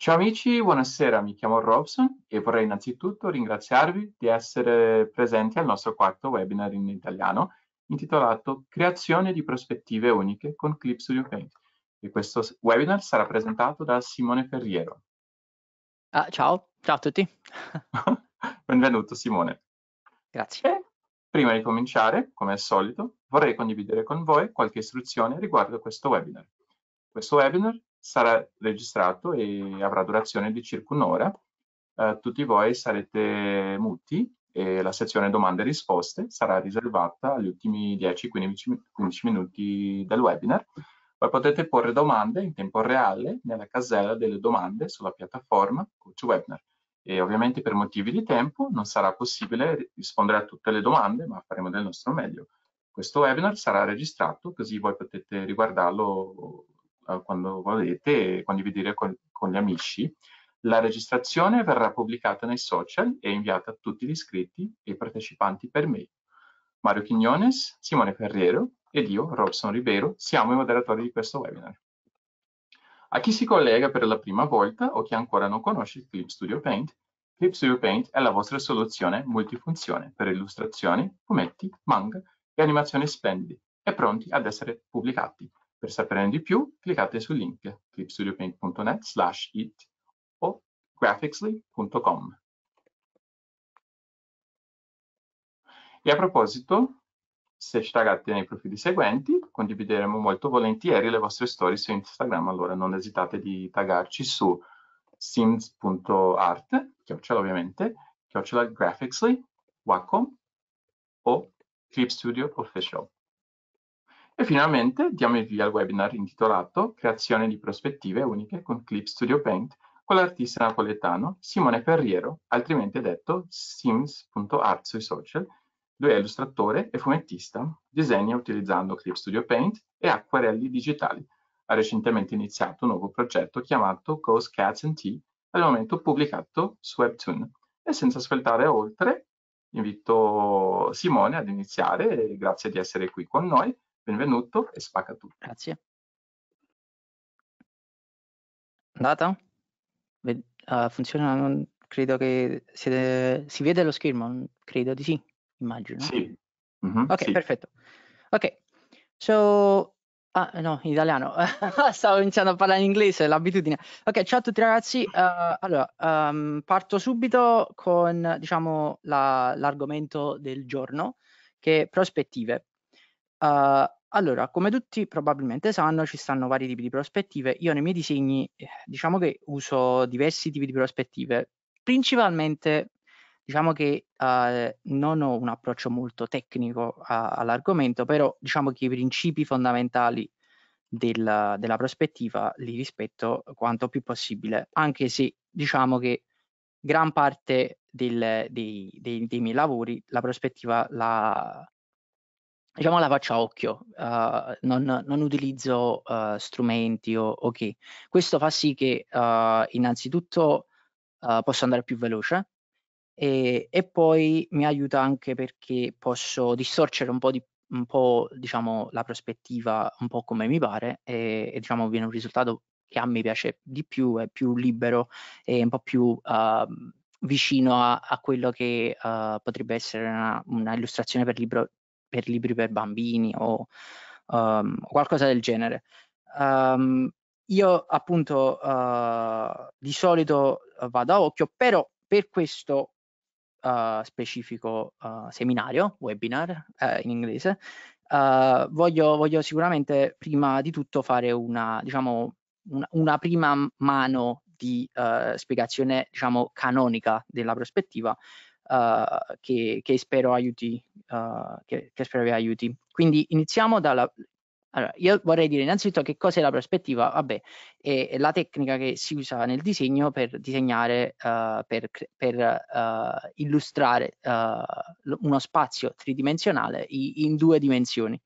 Ciao amici, buonasera, mi chiamo Robson e vorrei innanzitutto ringraziarvi di essere presenti al nostro quarto webinar in italiano intitolato Creazione di prospettive uniche con Clip Studio Paint e questo webinar sarà presentato da Simone Ferriero. Ah, ciao, ciao a tutti. Benvenuto Simone. Grazie. E prima di cominciare, come al solito, vorrei condividere con voi qualche istruzione riguardo questo webinar. Questo webinar sarà registrato e avrà durazione di circa un'ora. Eh, tutti voi sarete muti e la sezione domande e risposte sarà riservata agli ultimi 10-15 minuti del webinar. Poi potete porre domande in tempo reale nella casella delle domande sulla piattaforma Coach Webinar. E ovviamente per motivi di tempo non sarà possibile rispondere a tutte le domande, ma faremo del nostro meglio. Questo webinar sarà registrato, così voi potete riguardarlo eh, quando volete condividere con, con gli amici. La registrazione verrà pubblicata nei social e inviata a tutti gli iscritti e partecipanti per mail. Mario Quignones, Simone Ferrero ed io, Robson Ribeiro, siamo i moderatori di questo webinar. A chi si collega per la prima volta o chi ancora non conosce Clip Studio Paint, Clip Studio Paint è la vostra soluzione multifunzione per illustrazioni, fumetti, manga e animazioni splendidi e pronti ad essere pubblicati per saperne di più, cliccate sul link clipstudiopaint.net slash it o graphicsly.com. E a proposito, se ci taggate nei profili seguenti, condivideremo molto volentieri le vostre storie su Instagram, allora non esitate di taggarci su sims.art, chiocciola ovviamente, chiocciola graphicsly, wacom o clipstudio Official. E finalmente diamo il via al webinar intitolato Creazione di prospettive uniche con Clip Studio Paint con l'artista napoletano Simone Ferriero, altrimenti detto sims.art sui social. Lui è illustratore e fumettista, disegna utilizzando Clip Studio Paint e acquarelli digitali. Ha recentemente iniziato un nuovo progetto chiamato Ghost Cats and Tea, al momento pubblicato su Webtoon. E senza aspettare oltre, invito Simone ad iniziare, grazie di essere qui con noi benvenuto e spacca tutto. Grazie. Andata? Uh, funziona? Non credo che siete... si vede lo schermo, mm, credo di sì, immagino. Sì. Mm -hmm, ok, sì. perfetto. Ok, so... Ah, no, in italiano. Stavo iniziando a parlare in inglese, l'abitudine. Ok, ciao a tutti ragazzi. Uh, allora, um, parto subito con, diciamo, l'argomento del giorno, che è prospettive. Uh, allora, come tutti probabilmente sanno, ci stanno vari tipi di prospettive. Io nei miei disegni eh, diciamo che uso diversi tipi di prospettive. Principalmente diciamo che eh, non ho un approccio molto tecnico a, all'argomento, però diciamo che i principi fondamentali del, della prospettiva li rispetto quanto più possibile, anche se diciamo che gran parte del, dei, dei, dei miei lavori la prospettiva la, diciamo la faccio a occhio, uh, non, non, utilizzo uh, strumenti o, ok. Questo fa sì che uh, innanzitutto posso andare più veloce e, e, poi mi aiuta anche perché posso distorcere un po', di, un po' diciamo, la prospettiva un po' come mi pare e, e diciamo, viene un risultato che a me piace di più, è più libero e un po' più ehm, vicino a, a, quello che potrebbe essere una, una illustrazione per libro per libri per bambini o um, qualcosa del genere. Um, io appunto uh, di solito vado a occhio, però per questo uh, specifico uh, seminario, webinar in inglese, voglio, voglio, sicuramente prima di tutto fare una, diciamo, una, una prima mano di spiegazione diciamo, canonica della prospettiva uh, che, che, spero aiuti, uh, che, che, spero vi aiuti. Quindi iniziamo dalla... Allora, io vorrei dire innanzitutto che cos'è la prospettiva? Vabbè, è, è, la tecnica che si usa nel disegno per disegnare, uh, per, per uhm, illustrare uhm, uno spazio tridimensionale in due dimensioni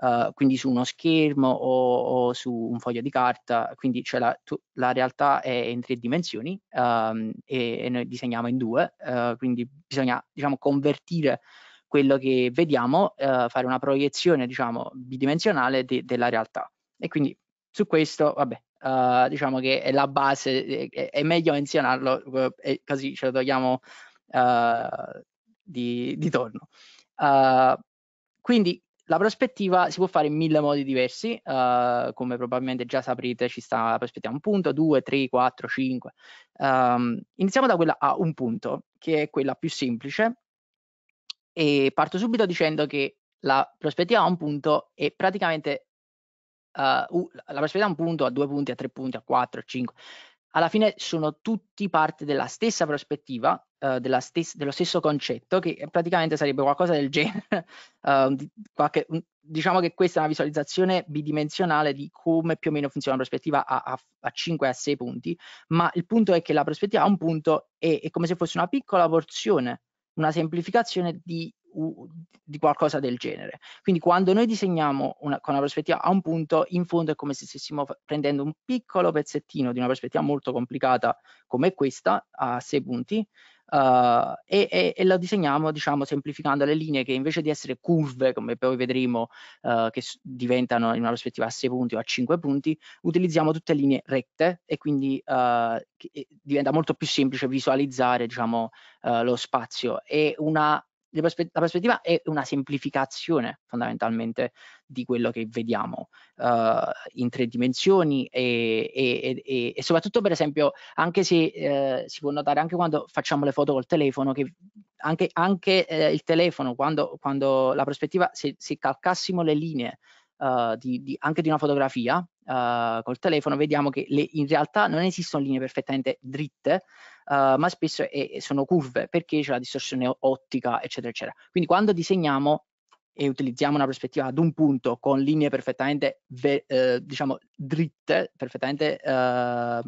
uh, quindi su uno schermo o, o, su un foglio di carta, quindi cioè la, tu, la, realtà è in tre dimensioni um, e, e, noi disegniamo in due, uh, quindi bisogna diciamo, convertire quello che vediamo, uh, fare una proiezione diciamo, bidimensionale de, della realtà. E quindi su questo, vabbè, Uh, diciamo che è la base, è, è meglio menzionarlo eh, così ce lo togliamo uh, di, di torno. Uh, quindi la prospettiva si può fare in mille modi diversi, uh, come probabilmente già saprete ci sta la prospettiva a un punto, due, tre, quattro, cinque. Um, iniziamo da quella a un punto, che è quella più semplice e parto subito dicendo che la prospettiva a un punto è praticamente uh, la prospettiva a un punto, a due punti, a tre punti, a quattro, a cinque. Alla fine sono tutti parte della stessa prospettiva eh, stes dello stesso concetto, che praticamente sarebbe qualcosa del genere. eh, di, qualche, mhmm, diciamo che questa è una visualizzazione bidimensionale di come più o meno funziona la prospettiva a, a, a 5 a 6 punti, ma il punto è che la prospettiva a un punto è, è come se fosse una piccola porzione, una semplificazione di di qualcosa del genere. Quindi quando noi disegniamo una, con una prospettiva a un punto, in fondo è come se stessimo prendendo un piccolo pezzettino di una prospettiva molto complicata come questa, a 6 punti, Uh, e, e, e, la disegniamo diciamo semplificando le linee che invece di essere curve come poi vedremo uh, che diventano in una prospettiva a 6 punti o a 5 punti utilizziamo tutte linee rette e quindi uh, diventa molto più semplice visualizzare diciamo uhm, lo spazio e una la prospettiva è una semplificazione fondamentalmente di quello che vediamo uh, in tre dimensioni e, e, e, e, soprattutto per esempio anche se eh, si può notare anche quando facciamo le foto col telefono che anche, anche eh, il telefono quando, quando la prospettiva se, se calcassimo le linee eh, di, di, anche di una fotografia uh, col telefono, vediamo che le, in realtà non esistono linee perfettamente dritte, uh, ma spesso è, sono curve perché c'è la distorsione ottica, eccetera, eccetera. Quindi quando disegniamo e utilizziamo una prospettiva ad un punto con linee perfettamente, eh, diciamo, dritte, perfettamente eh,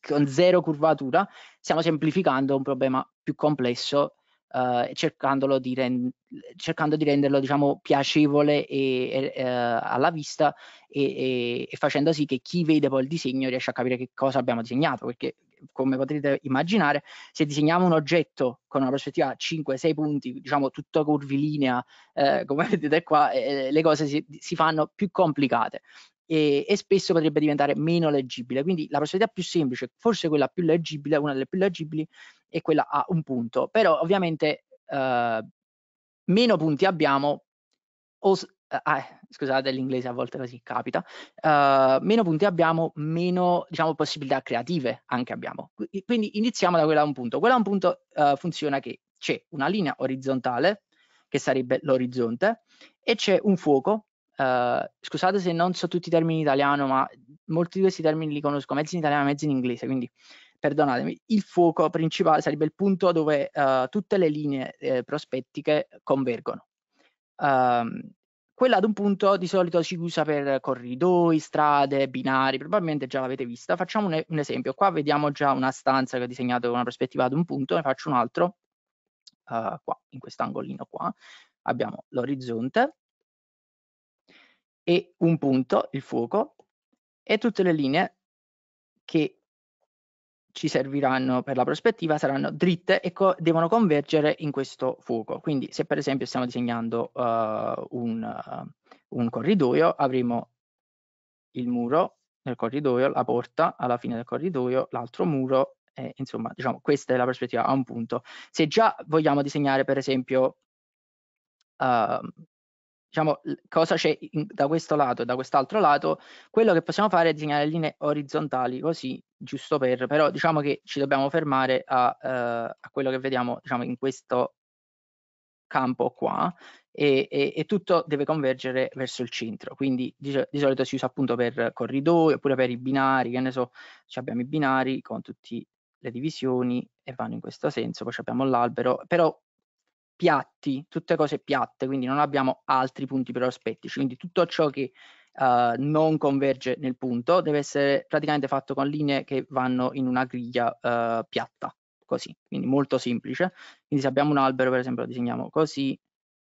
con zero curvatura, stiamo semplificando un problema più complesso eh, cercandolo di rend- cercando di renderlo diciamo, piacevole e, e, eh, alla vista e, e facendo sì che chi vede poi il disegno riesca a capire che cosa abbiamo disegnato, perché come potete immaginare, se disegniamo un oggetto con una prospettiva 5-6 punti, diciamo tutta curvilinea, eh, come vedete qua, eh, le cose si, si, fanno più complicate e, e, spesso potrebbe diventare meno leggibile. Quindi la possibilità più semplice, forse quella più leggibile, una delle più leggibili, è quella a un punto. Però ovviamente eh, meno punti abbiamo, o, eh, ah, scusate l'inglese a volte così capita, eh, meno punti abbiamo, meno diciamo, possibilità creative anche abbiamo. Quindi iniziamo da quella a un punto. Quella a un punto eh, funziona che c'è una linea orizzontale, che sarebbe l'orizzonte, e c'è un fuoco Ehm, scusate se non so tutti i termini in italiano, ma molti di questi termini li conosco, mezzi in italiano e mezzi in inglese, quindi perdonatemi, il fuoco principale sarebbe il punto dove eh, tutte le linee eh, prospettiche convergono. Um, quella ad un punto di solito si usa per corridoi, strade, binari, probabilmente già l'avete vista. Facciamo un, e- un esempio, qua vediamo già una stanza che ho disegnato con una prospettiva ad un punto, ne faccio un altro, uh, qua, in angolino qua, abbiamo l'orizzonte, e un punto, il fuoco, e tutte le linee che ci serviranno per la prospettiva saranno dritte e co devono convergere in questo fuoco. Quindi se per esempio stiamo disegnando uh, un, uh, un corridoio, avremo il muro nel corridoio, la porta alla fine del corridoio, l'altro muro, eh, insomma, diciamo, questa è la prospettiva a un punto. Se già vogliamo disegnare, per esempio, uh, diciamo, cosa c'è da questo lato e da quest'altro lato, quello che possiamo fare è disegnare linee orizzontali, così, giusto per, però diciamo che ci dobbiamo fermare a, eh, a quello che vediamo diciamo, in questo campo qua e, e, e, tutto deve convergere verso il centro quindi di, di, solito si usa appunto per corridoi oppure per i binari che ne so abbiamo i binari con tutte le divisioni e vanno in questo senso poi abbiamo l'albero però piatti, tutte cose piatte, quindi non abbiamo altri punti prospettici, quindi tutto ciò che uh, non converge nel punto deve essere praticamente fatto con linee che vanno in una griglia uh, piatta, così, quindi molto semplice. Quindi se abbiamo un albero, per esempio, lo disegniamo così,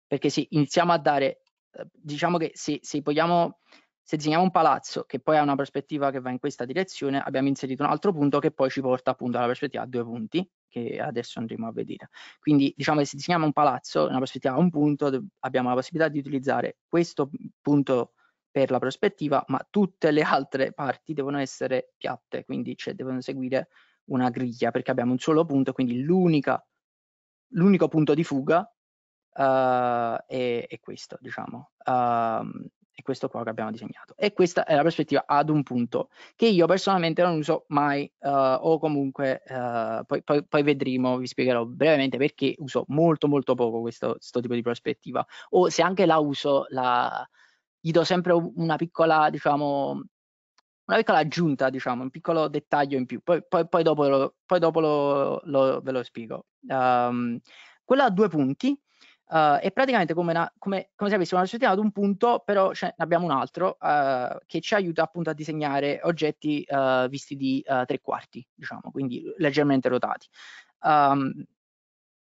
perché se iniziamo a dare, eh, diciamo che se, se vogliamo se disegniamo un palazzo che poi ha una prospettiva che va in questa direzione, abbiamo inserito un altro punto che poi ci porta appunto alla prospettiva a due punti, che adesso andremo a vedere. Quindi diciamo che se disegniamo un palazzo, una prospettiva a un punto, abbiamo la possibilità di utilizzare questo punto per la prospettiva, ma tutte le altre parti devono essere piatte, quindi cioè, devono seguire una griglia, perché abbiamo un solo punto, quindi l'unico punto di fuga uh, è, è, questo, diciamo. Uh, è questo qua che abbiamo disegnato. E questa è la prospettiva ad un punto, che io personalmente non uso mai, uh, o comunque uh, poi, poi, poi, vedremo, vi spiegherò brevemente perché uso molto molto poco questo, questo tipo di prospettiva, o se anche la uso, la, gli do sempre una piccola, diciamo, una piccola aggiunta, diciamo, un piccolo dettaglio in più, poi, poi dopo, lo, dopo lo, lo, ve lo spiego. Um, quella a due punti Uh, è praticamente come, una, come, come se avessimo una società ad un punto, però ce ne abbiamo un altro uh, che ci aiuta appunto a disegnare oggetti uh, visti di uhm, tre quarti, diciamo, quindi leggermente rotati. Um,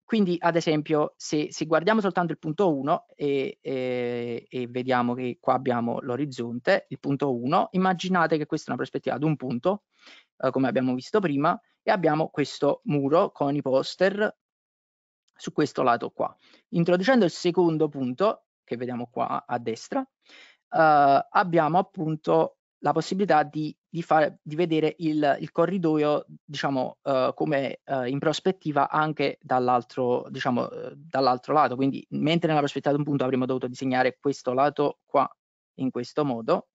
quindi, ad esempio, se, se, guardiamo soltanto il punto 1 e, e, e vediamo che qua abbiamo l'orizzonte, il punto 1, immaginate che questa è una prospettiva ad un punto, uhm, come abbiamo visto prima, e abbiamo questo muro con i poster su questo lato qua. Introducendo il secondo punto, che vediamo qua a destra, eh, abbiamo appunto la possibilità di, di, fare, di vedere il, il, corridoio, diciamo, eh, come eh, in prospettiva anche dall'altro diciamo, eh, dall lato. Quindi, mentre nella prospettiva di un punto avremmo dovuto disegnare questo lato qua in questo modo,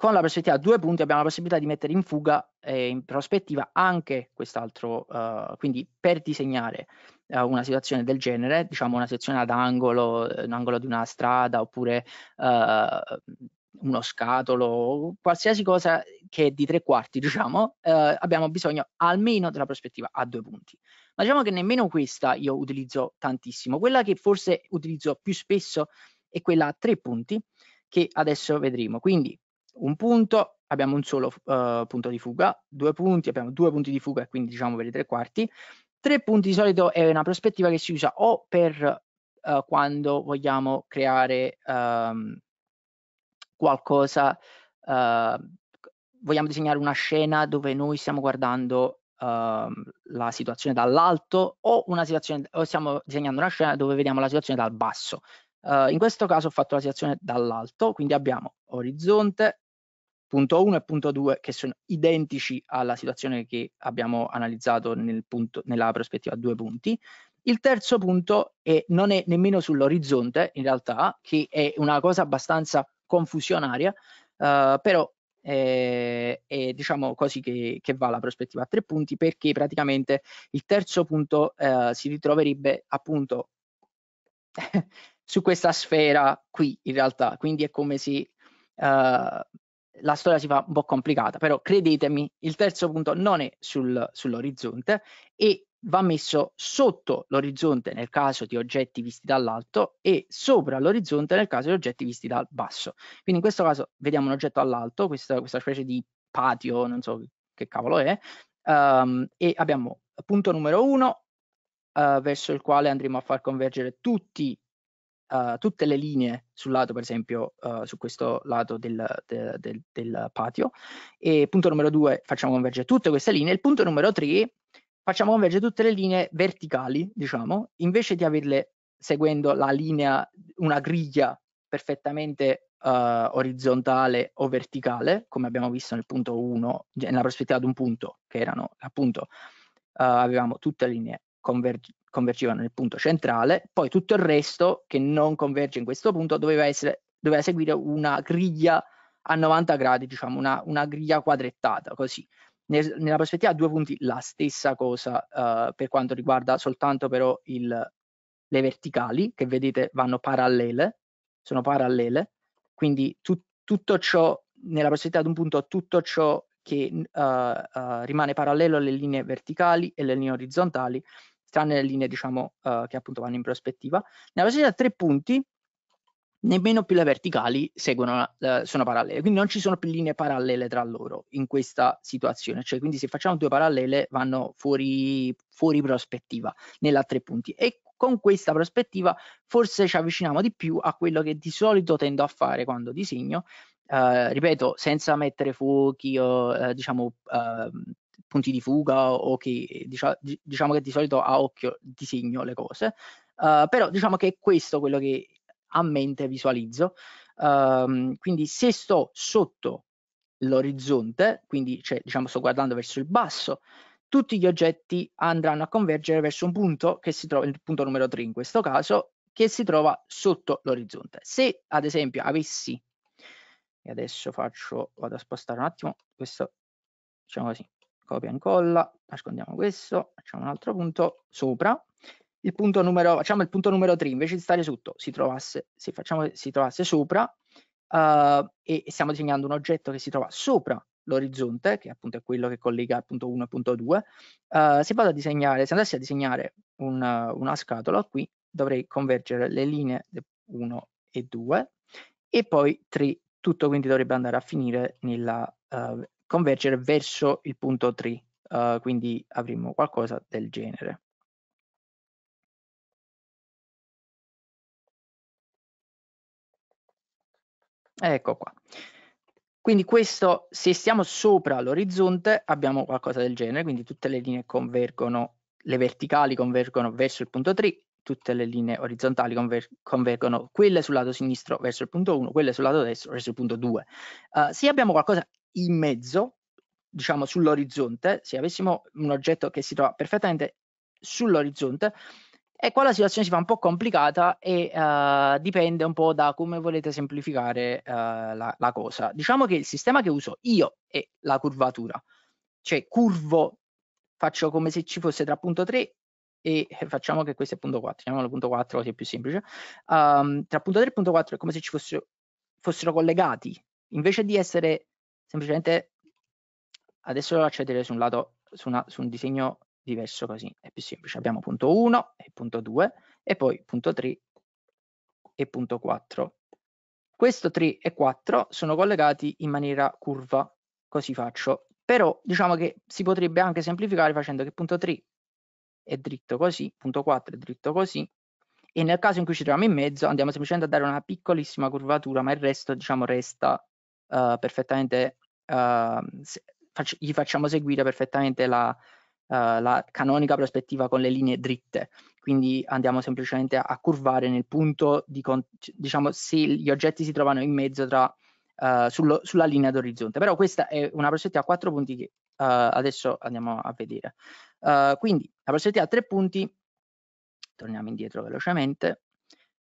con la prospettiva a due punti abbiamo la possibilità di mettere in fuga eh, in prospettiva anche quest'altro, uh, quindi per disegnare uh, una situazione del genere, diciamo una sezione ad angolo, eh, un angolo di una strada oppure uh, uno scatolo, qualsiasi cosa che è di tre quarti, diciamo, abbiamo bisogno almeno della prospettiva a due punti. Ma diciamo che nemmeno questa io utilizzo tantissimo, quella che forse utilizzo più spesso è quella a tre punti che adesso vedremo. Quindi un punto, abbiamo un solo uh, punto di fuga, due punti, abbiamo due punti di fuga e quindi diciamo per i tre quarti. Tre punti di solito è una prospettiva che si usa o per uh, quando vogliamo creare um, qualcosa, uh, vogliamo disegnare una scena dove noi stiamo guardando ehm, la situazione dall'alto o, una situazione, o stiamo disegnando una scena dove vediamo la situazione dal basso. Uh, in questo caso ho fatto la situazione dall'alto, quindi abbiamo orizzonte, punto 1 e punto 2 che sono identici alla situazione che abbiamo analizzato nel punto, nella prospettiva a due punti. Il terzo punto è, non è nemmeno sull'orizzonte in realtà, che è una cosa abbastanza confusionaria, eh, però è, eh, è, diciamo così che, che, va la prospettiva a tre punti perché praticamente il terzo punto eh, si ritroverebbe appunto su questa sfera qui in realtà, quindi è come se Uh, la storia si fa un po' complicata, però credetemi, il terzo punto non è sul, sull'orizzonte e va messo sotto l'orizzonte nel caso di oggetti visti dall'alto e sopra l'orizzonte nel caso di oggetti visti dal basso. Quindi in questo caso vediamo un oggetto all'alto, questa, questa specie di patio, non so che cavolo è, um, e abbiamo punto numero uno uh, verso il quale andremo a far convergere tutti uh, tutte le linee sul lato, per esempio, uh, su questo lato del, del, del, del, patio. E punto numero due, facciamo convergere tutte queste linee. Il punto numero tre, facciamo convergere tutte le linee verticali, diciamo, invece di averle seguendo la linea, una griglia perfettamente uh, orizzontale o verticale, come abbiamo visto nel punto 1, nella prospettiva di un punto, che erano appunto, uh, avevamo tutte le linee converg- convergevano nel punto centrale, poi tutto il resto che non converge in questo punto doveva, essere, doveva seguire una griglia a 90 gradi, diciamo una, una griglia quadrettata, così. Nel, nella prospettiva a due punti la stessa cosa uh, per quanto riguarda soltanto però il, le verticali che vedete vanno parallele, sono parallele, quindi tu, tutto ciò, nella prospettiva di un punto, tutto ciò che uh, uh, rimane parallelo alle linee verticali e alle linee orizzontali tranne le linee diciamo eh, che appunto vanno in prospettiva. Nella a tre punti nemmeno più le verticali seguono, eh, sono parallele, quindi non ci sono più linee parallele tra loro in questa situazione, cioè quindi se facciamo due parallele vanno fuori, fuori prospettiva nella tre punti e con questa prospettiva forse ci avviciniamo di più a quello che di solito tendo a fare quando disegno, eh, ripeto, senza mettere fuochi o eh, diciamo ehm, punti di fuga o che diciamo che di solito a occhio disegno le cose, uh, però diciamo che è questo quello che a mente visualizzo. Um, quindi se sto sotto l'orizzonte, quindi cioè, diciamo sto guardando verso il basso, tutti gli oggetti andranno a convergere verso un punto che si trova, il punto numero 3 in questo caso, che si trova sotto l'orizzonte. Se ad esempio avessi, e adesso faccio, vado a spostare un attimo, questo diciamo così, copia e incolla, nascondiamo questo, facciamo un altro punto sopra, il punto numero, facciamo il punto numero 3, invece di stare sotto, si trovasse, se facciamo, si trovasse sopra, uh, e stiamo disegnando un oggetto che si trova sopra l'orizzonte, che appunto è quello che collega il punto 1 e punto 2, uh, eh, se vado a disegnare, se andassi a disegnare un, una scatola, qui dovrei convergere le linee 1 e 2, e poi 3, tutto quindi dovrebbe andare a finire nella, uh, convergere verso il punto 3, uh, eh, quindi avremo qualcosa del genere. Ecco qua. Quindi questo, se siamo sopra l'orizzonte, abbiamo qualcosa del genere, quindi tutte le linee convergono, le verticali convergono verso il punto 3, tutte le linee orizzontali conver convergono quelle sul lato sinistro verso il punto 1, quelle sul lato destro verso il punto 2. Uh, eh, se abbiamo qualcosa in mezzo, diciamo sull'orizzonte, se avessimo un oggetto che si trova perfettamente sull'orizzonte, e qua la situazione si fa un po' complicata e uh, dipende un po' da come volete semplificare uh, la, la, cosa. Diciamo che il sistema che uso io è la curvatura, cioè curvo, faccio come se ci fosse tra punto 3 e facciamo che questo è punto 4, chiamiamolo punto 4 così è più semplice, um, tra punto 3 e punto 4 è come se ci fosse, fossero collegati, invece di essere semplicemente adesso accedere su un lato, su, una, su un disegno diverso così, è più semplice. Abbiamo punto 1 e punto 2 e poi punto 3 e punto 4. Questo 3 e 4 sono collegati in maniera curva, così faccio. Però diciamo che si potrebbe anche semplificare facendo che punto 3 è dritto così, punto 4 è dritto così, e nel caso in cui ci troviamo in mezzo andiamo semplicemente a dare una piccolissima curvatura, ma il resto diciamo resta uh, perfettamente, uh, fac- gli facciamo seguire perfettamente la, Uh, la canonica prospettiva con le linee dritte, quindi andiamo semplicemente a, curvare nel punto di, con, diciamo, se gli oggetti si trovano in mezzo tra, uh, sullo, sulla linea d'orizzonte. Però questa è una prospettiva a quattro punti che uh, adesso andiamo a vedere. Uhm, quindi la prospettiva a tre punti, torniamo indietro velocemente,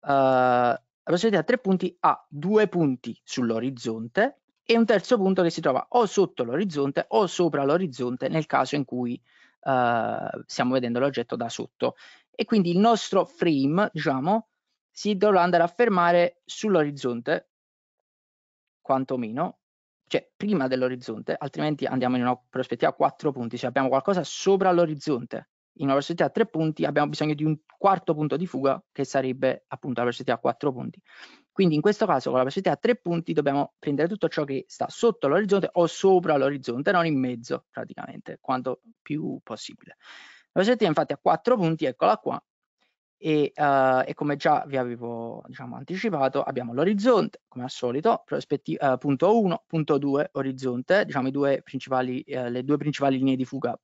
uhm, la possibilità a tre punti ha due punti sull'orizzonte e un terzo punto che si trova o sotto l'orizzonte o sopra l'orizzonte nel caso in cui uh, stiamo vedendo l'oggetto da sotto. E quindi il nostro frame, diciamo, si dovrà andare a fermare sull'orizzonte, quantomeno, cioè prima dell'orizzonte, altrimenti andiamo in una prospettiva a quattro punti, cioè abbiamo qualcosa sopra l'orizzonte in una velocità a tre punti abbiamo bisogno di un quarto punto di fuga che sarebbe appunto la velocità a quattro punti. Quindi in questo caso con la velocità a tre punti dobbiamo prendere tutto ciò che sta sotto l'orizzonte o sopra l'orizzonte, non in mezzo praticamente, quanto più possibile. La velocità infatti a quattro punti, eccola qua, e, uh, e, come già vi avevo diciamo, anticipato abbiamo l'orizzonte come al solito uh, punto 1 punto 2 orizzonte diciamo due uh, le due principali linee di fuga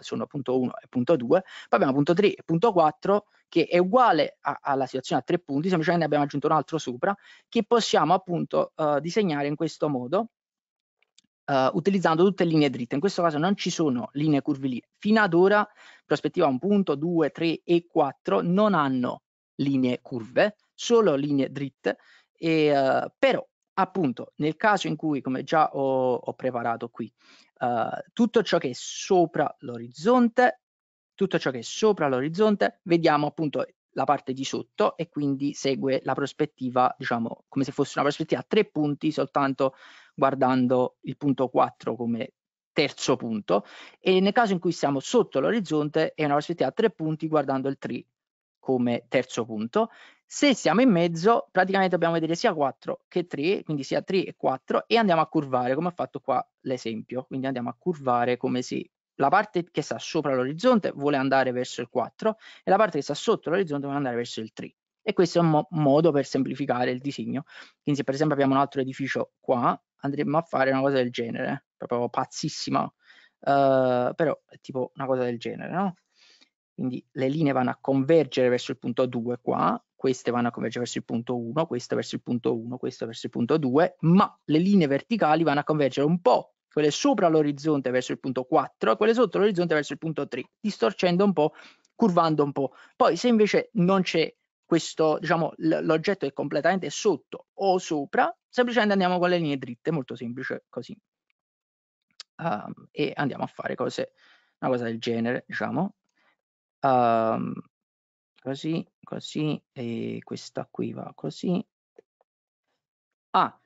sono punto 1 e punto 2 poi abbiamo punto 3 e punto 4 che è uguale a, alla situazione a tre punti semplicemente abbiamo aggiunto un altro sopra che possiamo appunto disegnare in questo modo eh, utilizzando tutte linee dritte. In questo caso non ci sono linee curvilinee. Fino ad ora, prospettiva 1 punto, 2, 3 e 4 non hanno linee curve, solo linee dritte, e, eh, però appunto nel caso in cui, come già ho, ho preparato qui, eh, tutto ciò che è sopra l'orizzonte tutto ciò che è sopra l'orizzonte, vediamo appunto la parte di sotto e quindi segue la prospettiva, diciamo, come se fosse una prospettiva a tre punti soltanto guardando il punto 4 come terzo punto e nel caso in cui siamo sotto l'orizzonte è una prospettiva a tre punti guardando il 3 come terzo punto. Se siamo in mezzo praticamente dobbiamo vedere sia 4 che 3, quindi sia 3 e 4 e andiamo a curvare come ho fatto qua l'esempio, quindi andiamo a curvare come se la parte che sta sopra l'orizzonte vuole andare verso il 4 e la parte che sta sotto l'orizzonte vuole andare verso il 3 e questo è un mo modo per semplificare il disegno quindi se per esempio abbiamo un altro edificio qua andremo a fare una cosa del genere proprio pazzissima uh, però è tipo una cosa del genere no? quindi le linee vanno a convergere verso il punto 2 qua queste vanno a convergere verso il punto 1, questo verso il punto 1, questo verso il punto 2, ma le linee verticali vanno a convergere un po' quelle sopra l'orizzonte verso il punto 4 e quelle sotto l'orizzonte verso il punto 3, distorcendo un po', curvando un po'. Poi se invece non c'è questo, diciamo, l'oggetto è completamente sotto o sopra, semplicemente andiamo con le linee dritte, molto semplice così. Um, e andiamo a fare cose, una cosa del genere, diciamo. Um, così, così, e questa qui va così. Ah,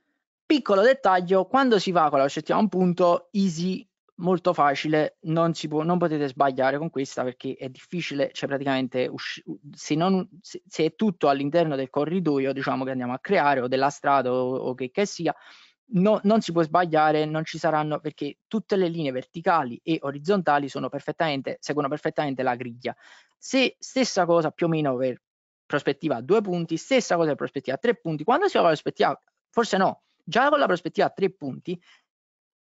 Piccolo dettaglio, quando si va con la velocità a un punto, easy, molto facile, non, si può, non potete sbagliare con questa perché è difficile, cioè praticamente usci- se, non, se, se, è tutto all'interno del corridoio, diciamo che andiamo a creare o della strada o, o che, che sia, no, non si può sbagliare, non ci saranno perché tutte le linee verticali e orizzontali sono perfettamente, seguono perfettamente la griglia. Se stessa cosa più o meno per prospettiva a due punti, stessa cosa per prospettiva a tre punti, quando si va con la prospettiva, forse no, già con la prospettiva a tre punti,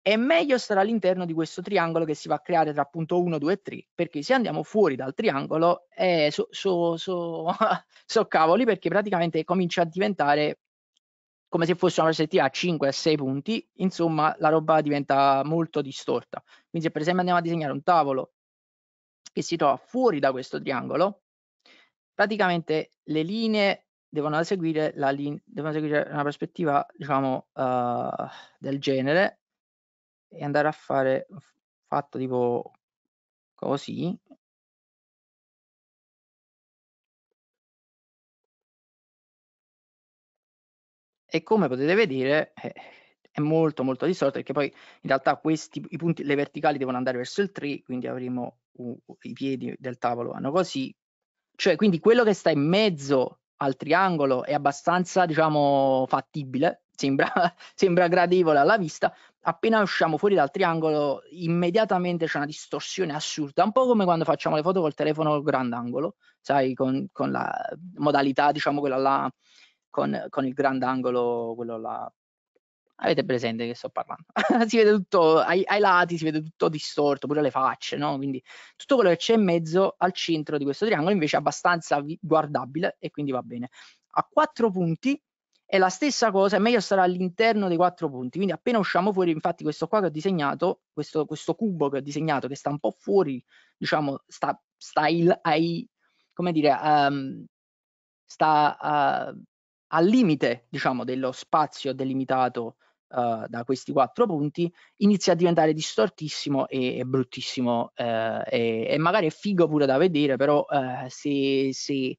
è meglio stare all'interno di questo triangolo che si va a creare tra punto 1, 2 e 3, perché se andiamo fuori dal triangolo eh, so, so, so, so cavoli, perché praticamente comincia a diventare come se fosse una prospettiva a 5 a 6 punti, insomma la roba diventa molto distorta. Quindi se per esempio andiamo a disegnare un tavolo che si trova fuori da questo triangolo, praticamente le linee devono seguire, la lin- devono seguire una prospettiva, diciamo, uh, del genere e andare a fare fatto tipo così. E come potete vedere, eh, è molto molto distorto perché poi in realtà questi i punti, le verticali devono andare verso il 3, quindi avremo uh, i piedi del tavolo vanno così. Cioè, quindi quello che sta in mezzo al triangolo è abbastanza, diciamo, fattibile, sembra, sembra gradevole alla vista, appena usciamo fuori dal triangolo immediatamente c'è una distorsione assurda, un po' come quando facciamo le foto col telefono grandangolo, sai, con, con la modalità, diciamo, quella là, con, con il grandangolo, quello là Avete presente che sto parlando? si vede tutto ai, ai, lati, si vede tutto distorto, pure le facce, no? Quindi tutto quello che c'è in mezzo al centro di questo triangolo invece è abbastanza guardabile e quindi va bene. A quattro punti è la stessa cosa, è meglio stare all'interno dei quattro punti, quindi appena usciamo fuori, infatti questo qua che ho disegnato, questo, questo cubo che ho disegnato che sta un po' fuori, diciamo, sta, sta il, ai, come dire, um, sta... Eh, al limite, diciamo, dello spazio delimitato uh, da questi quattro punti, inizia a diventare distortissimo e, e bruttissimo eh, e, e, magari è figo pure da vedere, però eh, se, se,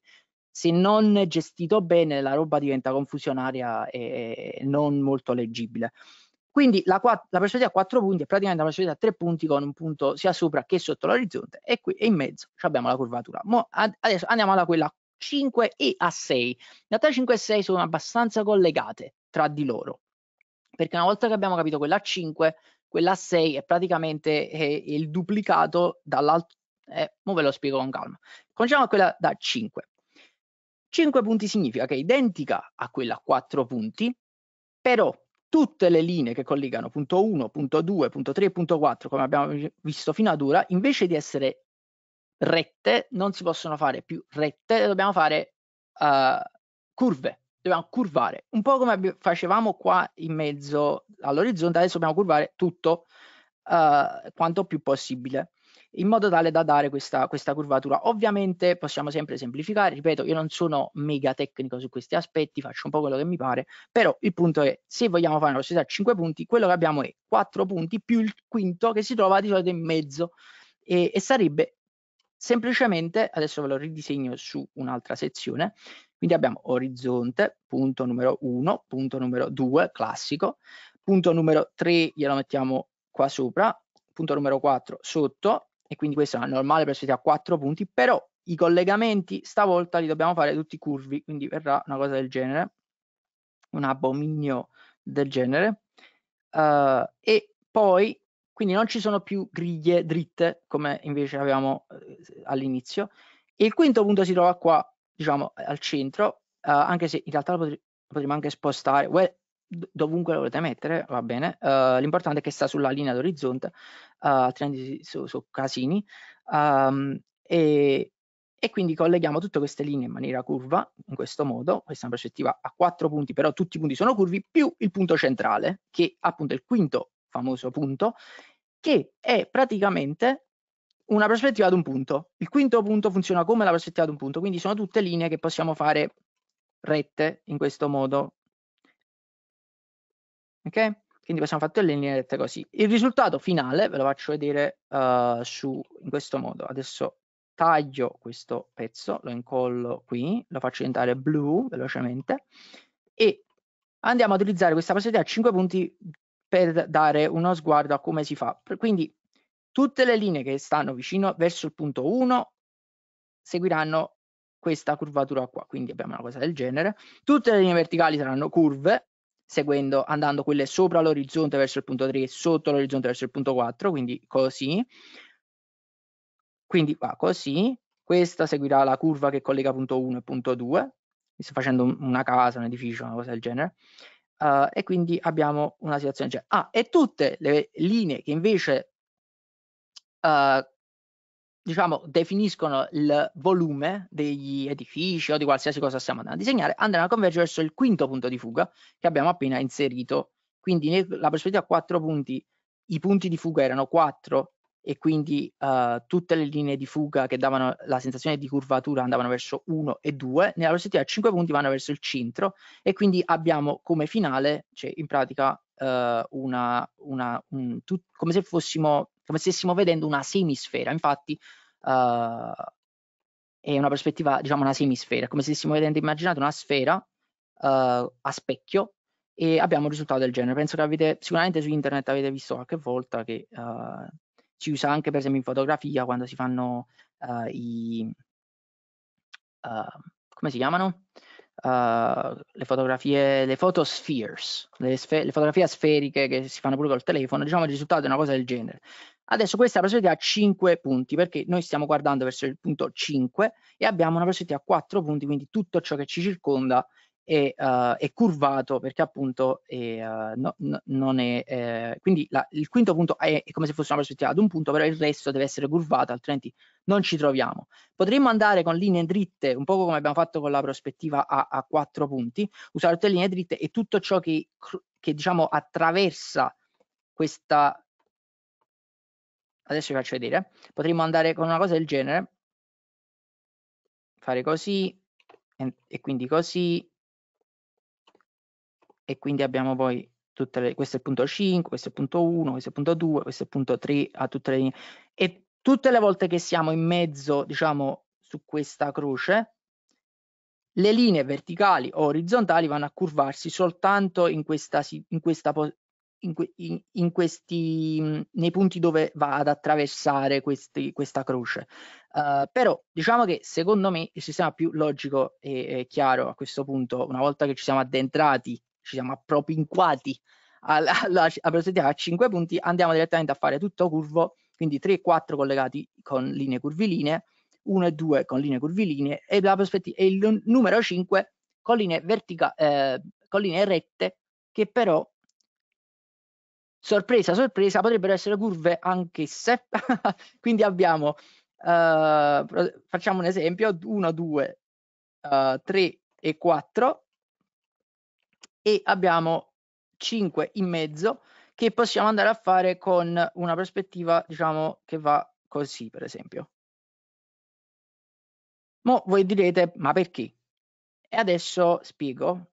se, non gestito bene la roba diventa confusionaria e, e non molto leggibile. Quindi la, la persuasione a quattro punti è praticamente una persuasione a tre punti con un punto sia sopra che sotto l'orizzonte e qui e in mezzo abbiamo la curvatura. Mo ad adesso andiamo alla quella 5 e a 6. In realtà 5 e 6 sono abbastanza collegate tra di loro, perché una volta che abbiamo capito quella 5, quella 6 è praticamente è eh, il duplicato dall'altro. Eh, ve lo spiego con calma. Cominciamo a quella da 5. 5 punti significa che è identica a quella a 4 punti, però tutte le linee che collegano punto 1, punto 2, punto 3, punto 4, come abbiamo visto fino ad ora, invece di essere rette, non si possono fare più rette, dobbiamo fare uh, curve, dobbiamo curvare, un po' come facevamo qua in mezzo all'orizzonte, adesso dobbiamo curvare tutto uh, quanto più possibile in modo tale da dare questa, questa, curvatura. Ovviamente possiamo sempre semplificare, ripeto, io non sono mega tecnico su questi aspetti, faccio un po' quello che mi pare, però il punto è, se vogliamo fare una velocità a 5 punti, quello che abbiamo è 4 punti più il quinto che si trova di solito in mezzo e, e sarebbe Semplicemente, adesso ve lo ridisegno su un'altra sezione, quindi abbiamo orizzonte, punto numero 1, punto numero 2, classico, punto numero 3 glielo mettiamo qua sopra, punto numero 4 sotto, e quindi questa è una normale perspettiva a 4 punti, però i collegamenti stavolta li dobbiamo fare tutti curvi, quindi verrà una cosa del genere, un abominio del genere, uh, e poi quindi non ci sono più griglie dritte come invece avevamo eh, all'inizio. E il quinto punto si trova qua, diciamo, al centro, eh, anche se in realtà lo potre- potremmo anche spostare dovunque lo volete mettere, va bene. Uh, l'importante è che sta sulla linea d'orizzonte, uh, altrimenti sono so casini. Um, e, e, quindi colleghiamo tutte queste linee in maniera curva, in questo modo. Questa è una prospettiva a quattro punti, però tutti i punti sono curvi, più il punto centrale, che è appunto il quinto famoso punto, che è praticamente una prospettiva ad un punto. Il quinto punto funziona come la prospettiva ad un punto, quindi sono tutte linee che possiamo fare rette in questo modo. Ok? Quindi possiamo fare tutte le linee rette così. Il risultato finale ve lo faccio vedere uh, su, in questo modo. Adesso taglio questo pezzo, lo incollo qui, lo faccio diventare blu velocemente e andiamo ad utilizzare questa prospettiva a 5 punti per dare uno sguardo a come si fa. Quindi tutte le linee che stanno vicino verso il punto 1 seguiranno questa curvatura qua, quindi abbiamo una cosa del genere. Tutte le linee verticali saranno curve, seguendo, andando quelle sopra l'orizzonte verso il punto 3 e sotto l'orizzonte verso il punto 4, quindi così. Quindi qua così, questa seguirà la curva che collega punto 1 e punto 2, sto facendo una casa, un edificio, una cosa del genere uh, e quindi abbiamo una situazione del cioè, Ah, e tutte le linee che invece uh, diciamo definiscono il volume degli edifici o di qualsiasi cosa stiamo andando a disegnare andranno a convergere verso il quinto punto di fuga che abbiamo appena inserito. Quindi nella prospettiva a quattro punti i punti di fuga erano 4 e quindi eh, tutte le linee di fuga che davano la sensazione di curvatura andavano verso 1 e 2, nella prospettiva 5 punti vanno verso il centro e quindi abbiamo come finale, cioè in pratica eh, una, una, un, tut, come se fossimo come se stessimo vedendo una semisfera, infatti eh, è una prospettiva, diciamo una semisfera, come se stessimo vedendo, immaginate una sfera eh, a specchio e abbiamo un risultato del genere. Penso che avete sicuramente su internet avete visto qualche volta che uh, si usa anche per esempio in fotografia quando si fanno uh, i... Uh, come si chiamano? Uh, le fotografie, le photospheres, le, sfe, le, fotografie sferiche che si fanno pure col telefono, diciamo il risultato è una cosa del genere. Adesso questa è prospettiva a 5 punti perché noi stiamo guardando verso il punto 5 e abbiamo una prospettiva a 4 punti, quindi tutto ciò che ci circonda è, uh, eh, è curvato perché appunto è, uh, no, no, non è... Eh, quindi la, il quinto punto è, è, come se fosse una prospettiva ad un punto, però il resto deve essere curvato, altrimenti non ci troviamo. Potremmo andare con linee dritte, un po' come abbiamo fatto con la prospettiva a, a quattro punti, usare tutte le linee dritte e tutto ciò che, che diciamo attraversa questa... Adesso vi faccio vedere. Potremmo andare con una cosa del genere, fare così e quindi così e quindi abbiamo poi tutte le, questo è il punto 5, questo è il punto 1, questo è il punto 2, questo è il punto 3, a tutte le linee. E tutte le volte che siamo in mezzo, diciamo, su questa croce, le linee verticali o orizzontali vanno a curvarsi soltanto in questa, in questa in, in, questi, mm, nei punti dove va ad attraversare questi, questa croce. Uh, però diciamo che secondo me il sistema più logico e, e chiaro a questo punto, una volta che ci siamo addentrati ci siamo appropinquati alla, alla, alla a 5 punti, andiamo direttamente a fare tutto curvo, quindi 3 e 4 collegati con linee curvilinee, 1 e 2 con linee curvilinee e, e il numero 5 con linee, vertica, eh, con linee rette che però sorpresa sorpresa potrebbero essere curve anch'esse quindi abbiamo eh, facciamo un esempio 1 2 3 e 4 e abbiamo 5 in mezzo che possiamo andare a fare con una prospettiva diciamo che va così per esempio. Mo voi direte ma perché? E adesso spiego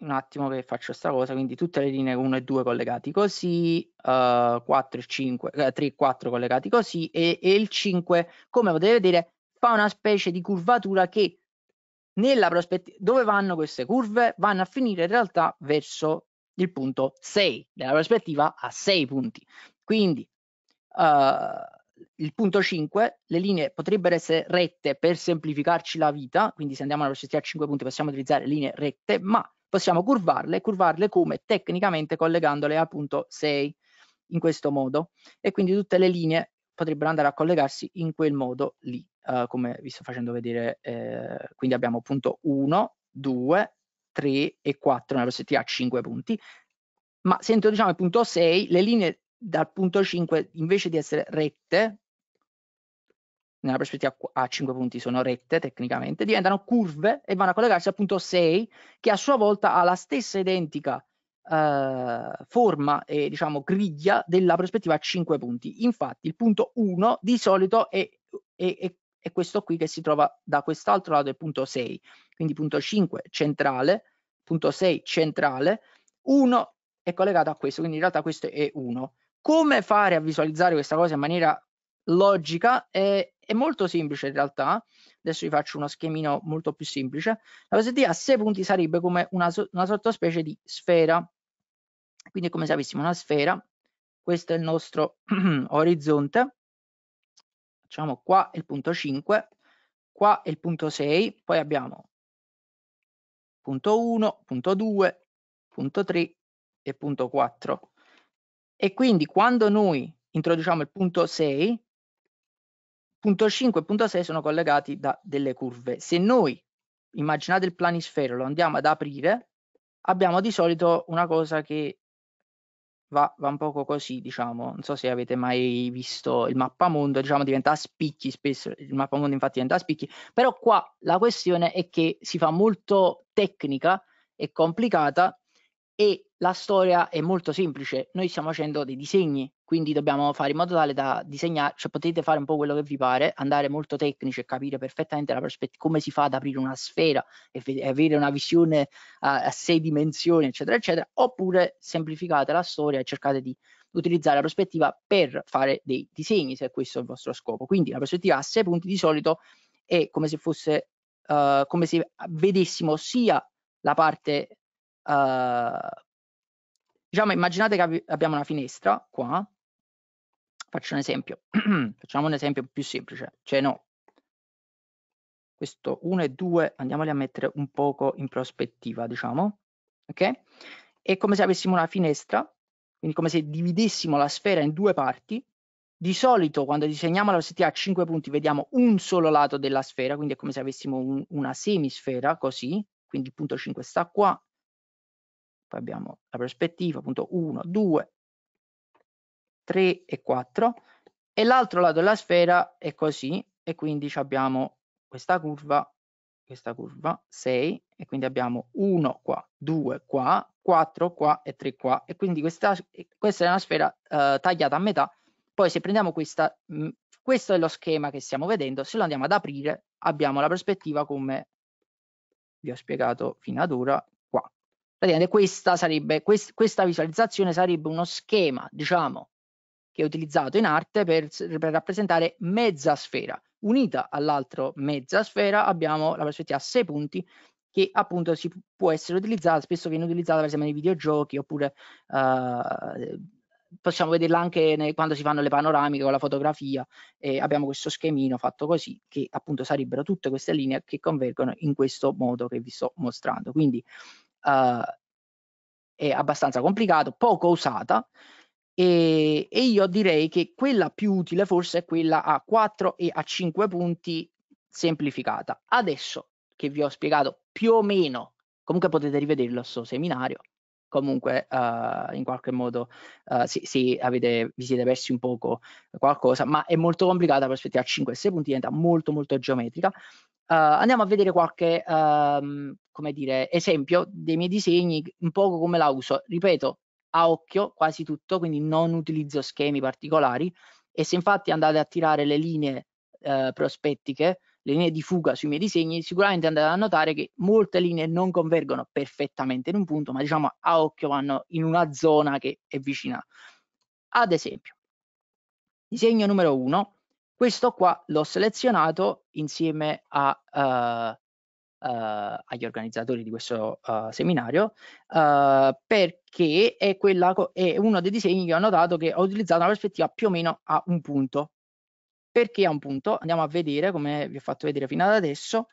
un attimo che faccio questa cosa, quindi tutte le linee 1 e 2 collegati così, uh, eh, 4 e 5, eh, 3 e 4 collegati così e, e il 5 come potete vedere fa una specie di curvatura che nella prospettiva dove vanno queste curve? Vanno a finire in realtà verso il punto 6, nella prospettiva a 6 punti. Quindi uh, il punto 5, le linee potrebbero essere rette per semplificarci la vita, quindi se andiamo alla prospettiva a 5 punti possiamo utilizzare linee rette, ma possiamo curvarle, curvarle come? Tecnicamente collegandole al punto 6 in questo modo e quindi tutte le linee potrebbero andare a collegarsi in quel modo lì uh, come vi sto facendo vedere, eh, quindi abbiamo appunto 1, 2, 3 e 4 nella prospettiva 5 punti, ma se introduciamo il punto 6, le linee dal punto 5 invece di essere rette, nella prospettiva a 5 punti sono rette tecnicamente, diventano curve e vanno a collegarsi al punto 6 che a sua volta ha la stessa identica eh, forma e diciamo griglia della prospettiva a 5 punti. Infatti il punto 1 di solito è, è, è è questo qui che si trova da quest'altro lato, è punto 6, quindi punto 5 centrale, punto 6 centrale, 1 è collegato a questo, quindi in realtà questo è 1. Come fare a visualizzare questa cosa in maniera logica? È, è molto semplice in realtà, adesso vi faccio uno schemino molto più semplice, la cosa di a 6 punti sarebbe come una, una sottospecie di sfera, quindi è come se avessimo una sfera, questo è il nostro orizzonte, diciamo qua il punto 5, qua è il punto 6, poi abbiamo punto 1, punto 2, punto 3 e punto 4. E quindi quando noi introduciamo il punto 6, punto 5 e punto 6 sono collegati da delle curve. Se noi, immaginate il planisfero, lo andiamo ad aprire, abbiamo di solito una cosa che va, va, un poco così, diciamo. Non so se avete mai visto il mappamondo, diciamo, diventa a spicchi spesso, il mappamondo infatti diventa a spicchi, però qua la questione è che si fa molto tecnica e complicata e la storia è molto semplice. Noi stiamo facendo dei disegni, quindi dobbiamo fare in modo tale da disegnare, cioè potete fare un po' quello che vi pare, andare molto tecnici e capire perfettamente come si fa ad aprire una sfera e, e avere una visione a, a sei dimensioni, eccetera, eccetera, oppure semplificate la storia e cercate di utilizzare la prospettiva per fare dei disegni, se questo è il vostro scopo. Quindi la prospettiva a sei punti di solito è come se fosse uh, come se vedessimo sia la parte uh, diciamo immaginate che abbiamo una finestra qua Faccio un esempio, facciamo un esempio più semplice, cioè no, questo 1 e 2 andiamoli a mettere un poco in prospettiva, diciamo, ok? È come se avessimo una finestra, quindi come se dividessimo la sfera in due parti, di solito quando disegniamo la velocità a 5 punti vediamo un solo lato della sfera, quindi è come se avessimo un, una semisfera così, quindi il punto 5 sta qua, poi abbiamo la prospettiva, punto 1, 2, 3 e 4 e l'altro lato della sfera è così e quindi abbiamo questa curva, questa curva 6 e quindi abbiamo 1 qua, 2 qua, 4 qua e 3 qua e quindi questa, questa è una sfera eh, tagliata a metà. Poi se prendiamo questa, mh, mm, questo è lo schema che stiamo vedendo, se lo andiamo ad aprire abbiamo la prospettiva come vi ho spiegato fino ad ora qua. Praticamente questa, sarebbe, quest, questa visualizzazione sarebbe uno schema, diciamo, che è utilizzato in arte per, per rappresentare mezza sfera. Unita all'altro mezza sfera abbiamo la prospettiva a sei punti che appunto si può essere utilizzata, spesso viene utilizzata per esempio nei videogiochi oppure uh, possiamo vederla anche nei, quando si fanno le panoramiche con la fotografia e abbiamo questo schemino fatto così che appunto sarebbero tutte queste linee che convergono in questo modo che vi sto mostrando. Quindi uh, è abbastanza complicato, poco usata, e, e, io direi che quella più utile forse è quella a 4 e a 5 punti semplificata. Adesso che vi ho spiegato più o meno, comunque potete rivederlo al seminario, comunque uh, in qualche modo uh, se, se avete, vi siete persi un poco qualcosa, ma è molto complicata la prospettiva a 5 e 6 punti, diventa molto molto geometrica. Uh, andiamo a vedere qualche um, come dire, esempio dei miei disegni, un poco come la uso. Ripeto, a occhio quasi tutto, quindi non utilizzo schemi particolari e se infatti andate a tirare le linee eh, prospettiche, le linee di fuga sui miei disegni, sicuramente andate a notare che molte linee non convergono perfettamente in un punto, ma diciamo a occhio vanno in una zona che è vicina. Ad esempio, disegno numero 1, questo qua l'ho selezionato insieme a eh, eh, agli organizzatori di questo eh, seminario eh, perché è, quella, è uno dei disegni che ho notato che ho utilizzato una prospettiva più o meno a un punto perché a un punto andiamo a vedere come vi ho fatto vedere fino ad adesso uh,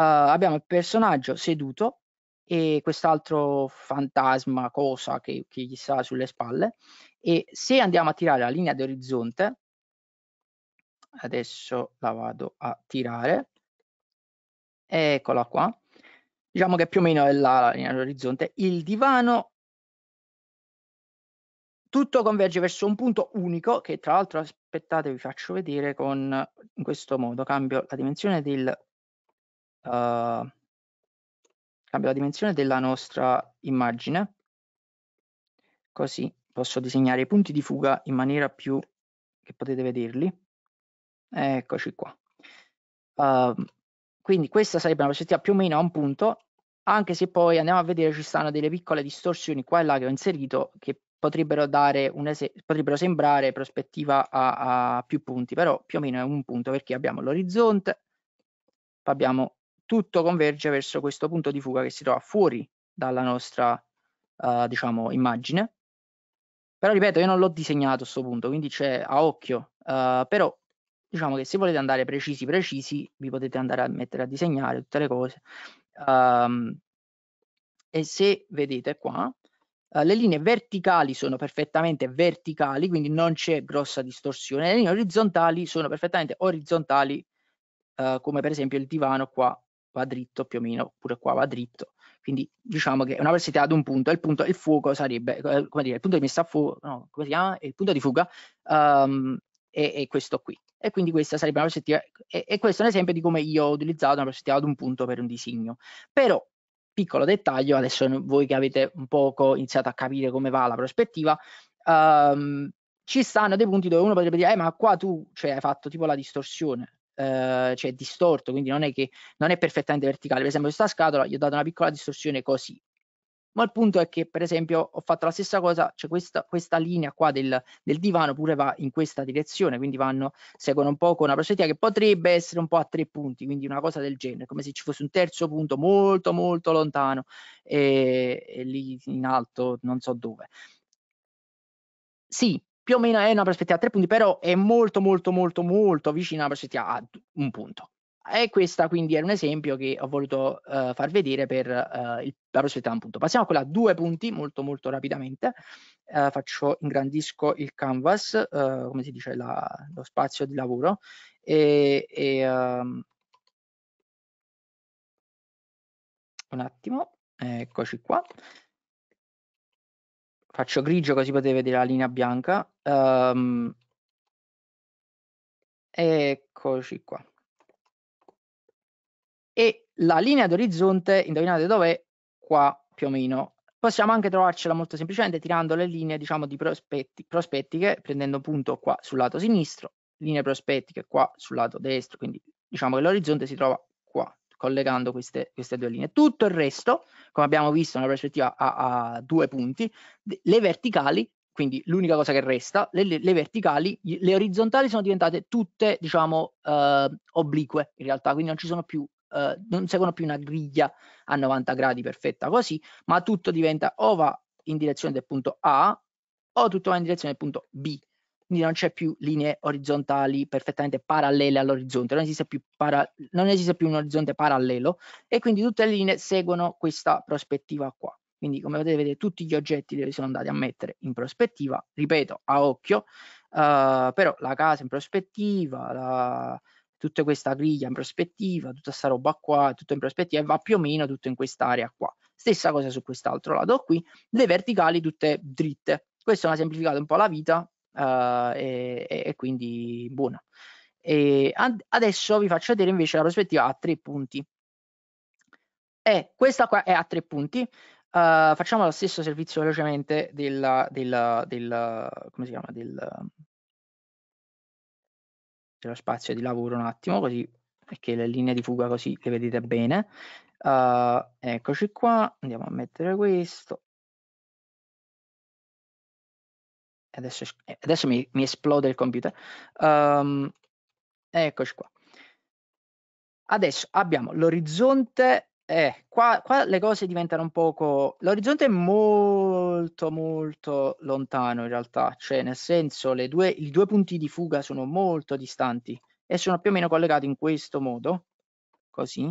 abbiamo il personaggio seduto e quest'altro fantasma cosa che, che, gli sta sulle spalle e se andiamo a tirare la linea di orizzonte adesso la vado a tirare Eccola qua. Diciamo che più o meno è là la linea d'orizzonte. Il divano tutto converge verso un punto unico che tra l'altro aspettate vi faccio vedere con in questo modo cambio la dimensione del uh, cambio la dimensione della nostra immagine così posso disegnare i punti di fuga in maniera più che potete vederli eccoci qua uh, quindi questa sarebbe una prospettiva più o meno a un punto, anche se poi andiamo a vedere ci stanno delle piccole distorsioni qua e là che ho inserito che potrebbero, dare un es- potrebbero sembrare prospettiva a, a più punti, però più o meno è un punto perché abbiamo l'orizzonte, abbiamo tutto converge verso questo punto di fuga che si trova fuori dalla nostra uh, diciamo, immagine. Però ripeto, io non l'ho disegnato a questo punto, quindi c'è a occhio, uh, però diciamo che se volete andare precisi precisi vi potete andare a mettere a disegnare tutte le cose um, e se vedete qua eh, le linee verticali sono perfettamente verticali quindi non c'è grossa distorsione le linee orizzontali sono perfettamente orizzontali uh, come per esempio il divano qua va dritto più o meno oppure qua va dritto quindi diciamo che una velocità ad un punto, il punto il fuoco sarebbe, eh, come dire, il punto di messa a fuoco, no, come si chiama? Il punto di fuga um, e, e questo qui. E quindi questa sarebbe una prospettiva, e, e questo è un esempio di come io ho utilizzato una prospettiva ad un punto per un disegno. Però piccolo dettaglio, adesso voi che avete un poco iniziato a capire come va la prospettiva, um, ci stanno dei punti dove uno potrebbe dire, eh, ma qua tu cioè, hai fatto tipo la distorsione, eh, cioè distorto, quindi non è che non è perfettamente verticale. Per esempio, questa scatola gli ho dato una piccola distorsione così, ma il punto è che per esempio ho fatto la stessa cosa, cioè questa, questa linea qua del, del, divano pure va in questa direzione, quindi vanno, seguono un po' con una prospettiva che potrebbe essere un po' a tre punti, quindi una cosa del genere, come se ci fosse un terzo punto molto molto lontano e, e lì in alto non so dove. Sì, più o meno è una prospettiva a tre punti, però è molto molto molto molto vicina alla prospettiva a un punto. E questo quindi è un esempio che ho voluto uh, far vedere per uh, il, la prospettiva un punto. Passiamo a quella a due punti molto molto rapidamente. Uh, faccio, ingrandisco il canvas, come si dice, la, lo spazio di lavoro e, e um, un attimo, eccoci qua. Faccio grigio così potete vedere la linea bianca. Um, eccoci qua e la linea d'orizzonte, indovinate dov'è? Qua più o meno. Possiamo anche trovarcela molto semplicemente tirando le linee diciamo di prospetti, prospettiche, prendendo punto qua sul lato sinistro, linee prospettiche qua sul lato destro, quindi diciamo che l'orizzonte si trova qua, collegando queste, queste, due linee. Tutto il resto, come abbiamo visto nella prospettiva a, a due punti, le verticali, quindi l'unica cosa che resta, le, le, verticali, le orizzontali sono diventate tutte, diciamo, eh, oblique in realtà, quindi non ci sono più eh, non seguono più una griglia a 90 gradi perfetta così, ma tutto diventa o va in direzione del punto A o tutto va in direzione del punto B. Quindi non c'è più linee orizzontali perfettamente parallele all'orizzonte, non, para non esiste più un orizzonte parallelo e quindi tutte le linee seguono questa prospettiva qua. Quindi come potete vedere tutti gli oggetti li sono andati a mettere in prospettiva, ripeto, a occhio, uh, però la casa in prospettiva, la, tutta questa griglia in prospettiva, tutta questa roba qua, tutto in prospettiva e va più o meno tutto in quest'area qua. Stessa cosa su quest'altro lato qui, le verticali tutte dritte. Questo mi ha semplificato un po' la vita uh, e, e, quindi buona. E ad adesso vi faccio vedere invece la prospettiva a tre punti. E questa qua è a tre punti. Uh, facciamo lo stesso servizio velocemente del, del, del, come si chiama, del, lo spazio di lavoro un attimo, così perché le linee di fuga così le vedete bene. Uh, eccoci qua, andiamo a mettere questo. Adesso, eh, adesso mi, mi, esplode il computer. Um, eccoci qua. Adesso abbiamo l'orizzonte eh, qua, qua, le cose diventano un poco... L'orizzonte è molto, molto lontano in realtà, cioè nel senso due, i due punti di fuga sono molto distanti e sono più o meno collegati in questo modo, così.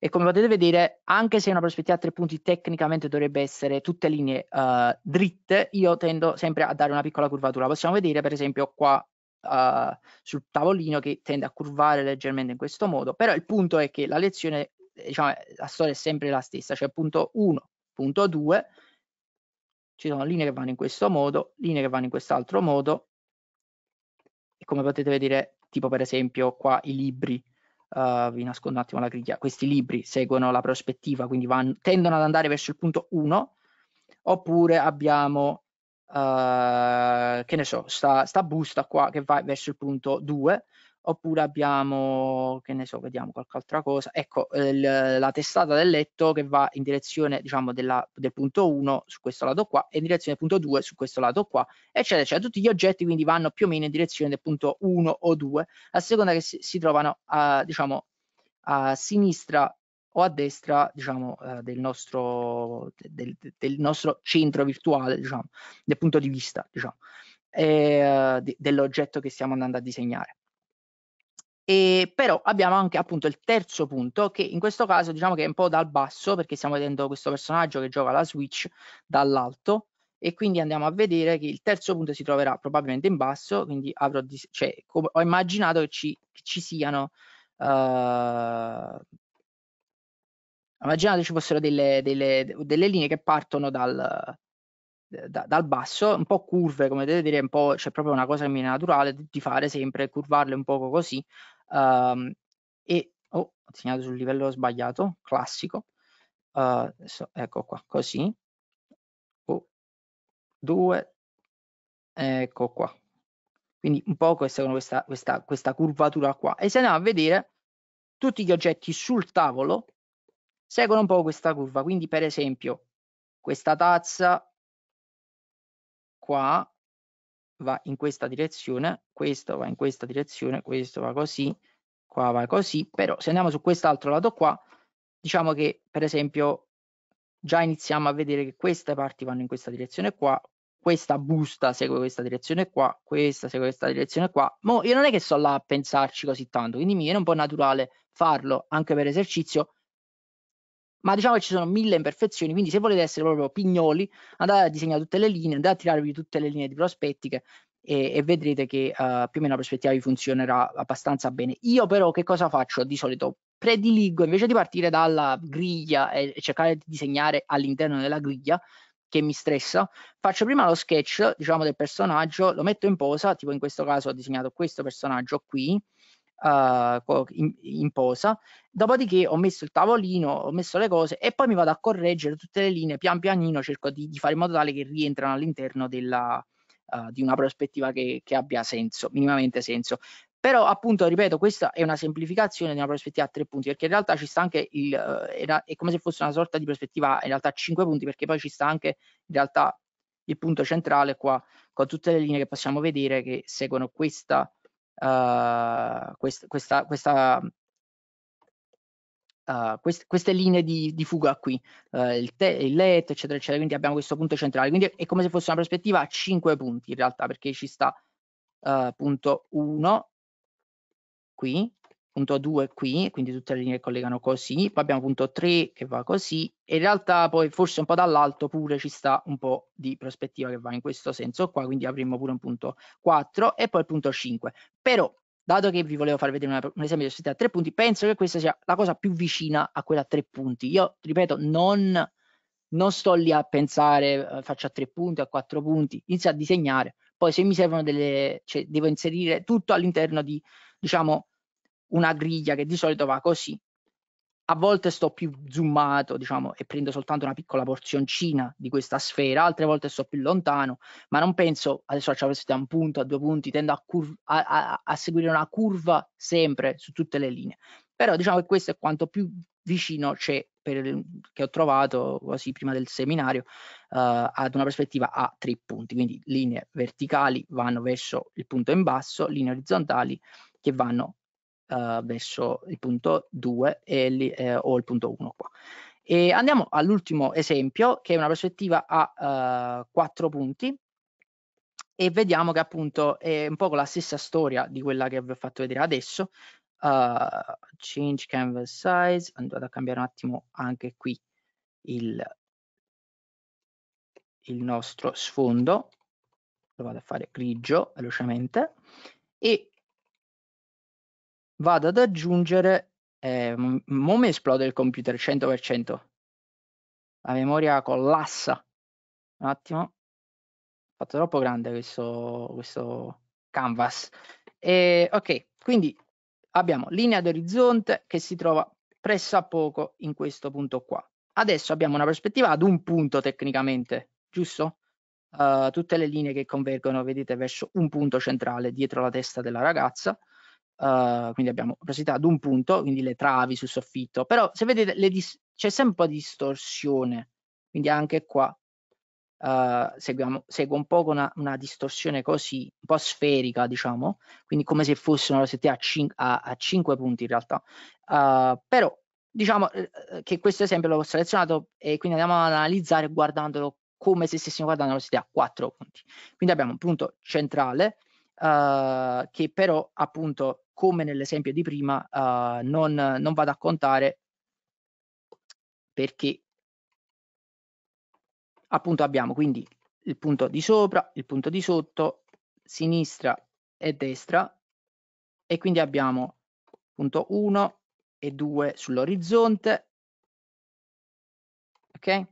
E come potete vedere, anche se una prospettiva a tre punti tecnicamente dovrebbe essere tutte linee uh, dritte, io tendo sempre a dare una piccola curvatura. Possiamo vedere per esempio qua uh, sul tavolino che tende a curvare leggermente in questo modo, però il punto è che la lezione, diciamo, la storia è sempre la stessa, cioè punto 1, punto 2, ci sono linee che vanno in questo modo, linee che vanno in quest'altro modo, e come potete vedere, tipo per esempio qua i libri, uh, vi nascondo un attimo la griglia, questi libri seguono la prospettiva, quindi vanno, tendono ad andare verso il punto 1, oppure abbiamo uh, che ne so, sta, sta busta qua che va verso il punto 2, oppure abbiamo, che ne so, vediamo qualche altra cosa, ecco il, la testata del letto che va in direzione diciamo della, del punto 1 su questo lato qua e in direzione del punto 2 su questo lato qua, eccetera, eccetera. Tutti gli oggetti quindi vanno più o meno in direzione del punto 1 o 2, a seconda che si, si trovano a, diciamo, a sinistra o a destra diciamo, eh, del, nostro, del, del, nostro, centro virtuale, diciamo, del punto di vista diciamo, eh, de, dell'oggetto che stiamo andando a disegnare. E però abbiamo anche appunto il terzo punto che in questo caso diciamo che è un po' dal basso perché stiamo vedendo questo personaggio che gioca la Switch dall'alto e quindi andiamo a vedere che il terzo punto si troverà probabilmente in basso, quindi avrò, cioè, ho immaginato che ci, che ci siano uh, immaginate ci fossero delle, delle, delle linee che partono dal, da, dal, basso, un po' curve, come potete vedere, c'è cioè proprio una cosa che mi è naturale di fare sempre, curvarle un poco così. Um, e oh, ho segnato sul livello sbagliato, classico. Uh, eh, so, ecco qua, così. Oh, due, ecco qua. Quindi un po' questa, questa, questa, questa curvatura qua. E se andiamo a vedere tutti gli oggetti sul tavolo, seguono un po' questa curva. Quindi, per esempio, questa tazza qua va in questa direzione, questo va in questa direzione, questo va così, qua va così, però se andiamo su quest'altro lato qua, diciamo che per esempio già iniziamo a vedere che queste parti vanno in questa direzione qua, questa busta segue questa direzione qua, questa segue questa direzione qua. Ma io non è che sto là a pensarci così tanto, quindi mi viene un po' naturale farlo anche per esercizio, ma diciamo che ci sono mille imperfezioni, quindi se volete essere proprio pignoli, andate a disegnare tutte le linee, andate a tirarvi tutte le linee di prospettiche e, e vedrete che uh, più o meno la prospettiva vi funzionerà abbastanza bene. Io però che cosa faccio? Di solito prediligo, invece di partire dalla griglia e cercare di disegnare all'interno della griglia, che mi stressa, faccio prima lo sketch, diciamo, del personaggio, lo metto in posa, tipo in questo caso ho disegnato questo personaggio qui, uh, eh, in, in, posa, dopodiché ho messo il tavolino, ho messo le cose e poi mi vado a correggere tutte le linee, pian pianino cerco di, di fare in modo tale che rientrano all'interno della, uh, di una prospettiva che, che abbia senso, minimamente senso. Però appunto, ripeto, questa è una semplificazione di una prospettiva a tre punti, perché in realtà ci sta anche il, eh, è come se fosse una sorta di prospettiva in realtà a cinque punti, perché poi ci sta anche in realtà il punto centrale qua, con tutte le linee che possiamo vedere che seguono questa uh, quest, questa, questa, uh, quest, queste linee di, di fuga qui, uh, il, te, il let, eccetera, eccetera. Quindi abbiamo questo punto centrale. Quindi è come se fosse una prospettiva a 5 punti in realtà, perché ci sta uhm, punto 1 qui, punto 2 qui, quindi tutte le linee collegano così, poi abbiamo punto 3 che va così, e in realtà poi forse un po' dall'alto pure ci sta un po' di prospettiva che va in questo senso qua, quindi avremo pure un punto 4 e poi il punto 5. Però, dato che vi volevo far vedere una, un esempio di prospettiva a tre punti, penso che questa sia la cosa più vicina a quella a tre punti. Io, ripeto, non, non sto lì a pensare eh, faccio a tre punti, a quattro punti, inizio a disegnare, poi se mi servono delle, cioè, devo inserire tutto all'interno di, diciamo, una griglia che di solito va così. A volte sto più zoomato, diciamo, e prendo soltanto una piccola porzioncina di questa sfera, altre volte sto più lontano, ma non penso, adesso facciamo questo da un punto a due punti, tendo a, curva, a, a, a seguire una curva sempre su tutte le linee. Però diciamo che questo è quanto più vicino c'è per, che ho trovato quasi prima del seminario uh, ad una prospettiva a tre punti, quindi linee verticali vanno verso il punto in basso, linee orizzontali che vanno eh, verso il punto 2 e lì, eh, o il punto 1 qua. E andiamo all'ultimo esempio che è una prospettiva a eh, 4 punti e vediamo che appunto è un po' la stessa storia di quella che vi ho fatto vedere adesso. Uh, change canvas size, andate a cambiare un attimo anche qui il, il nostro sfondo, lo vado a fare grigio velocemente e vado ad aggiungere, eh, mo mi esplode il computer 100%, la memoria collassa, un attimo, ho fatto troppo grande questo, questo canvas, e, ok, quindi abbiamo linea d'orizzonte che si trova a poco in questo punto qua. Adesso abbiamo una prospettiva ad un punto tecnicamente, giusto? Uh, tutte le linee che convergono, vedete, verso un punto centrale dietro la testa della ragazza. Uh, quindi abbiamo opacità ad un punto, quindi le travi sul soffitto, però se vedete c'è sempre un po' di distorsione, quindi anche qua uh, seguiamo, seguo un po' una, una, distorsione così, un po' sferica diciamo, quindi come se fosse una rosetta a, a, 5 punti in realtà, uh, però diciamo che questo esempio l'ho selezionato e quindi andiamo ad analizzare guardandolo come se stessimo guardando una rosetta a 4 punti, quindi abbiamo un punto centrale, Uh, che però appunto come nell'esempio di prima uh, non, non vado a contare perché appunto abbiamo quindi il punto di sopra, il punto di sotto, sinistra e destra e quindi abbiamo punto 1 e 2 sull'orizzonte, ok?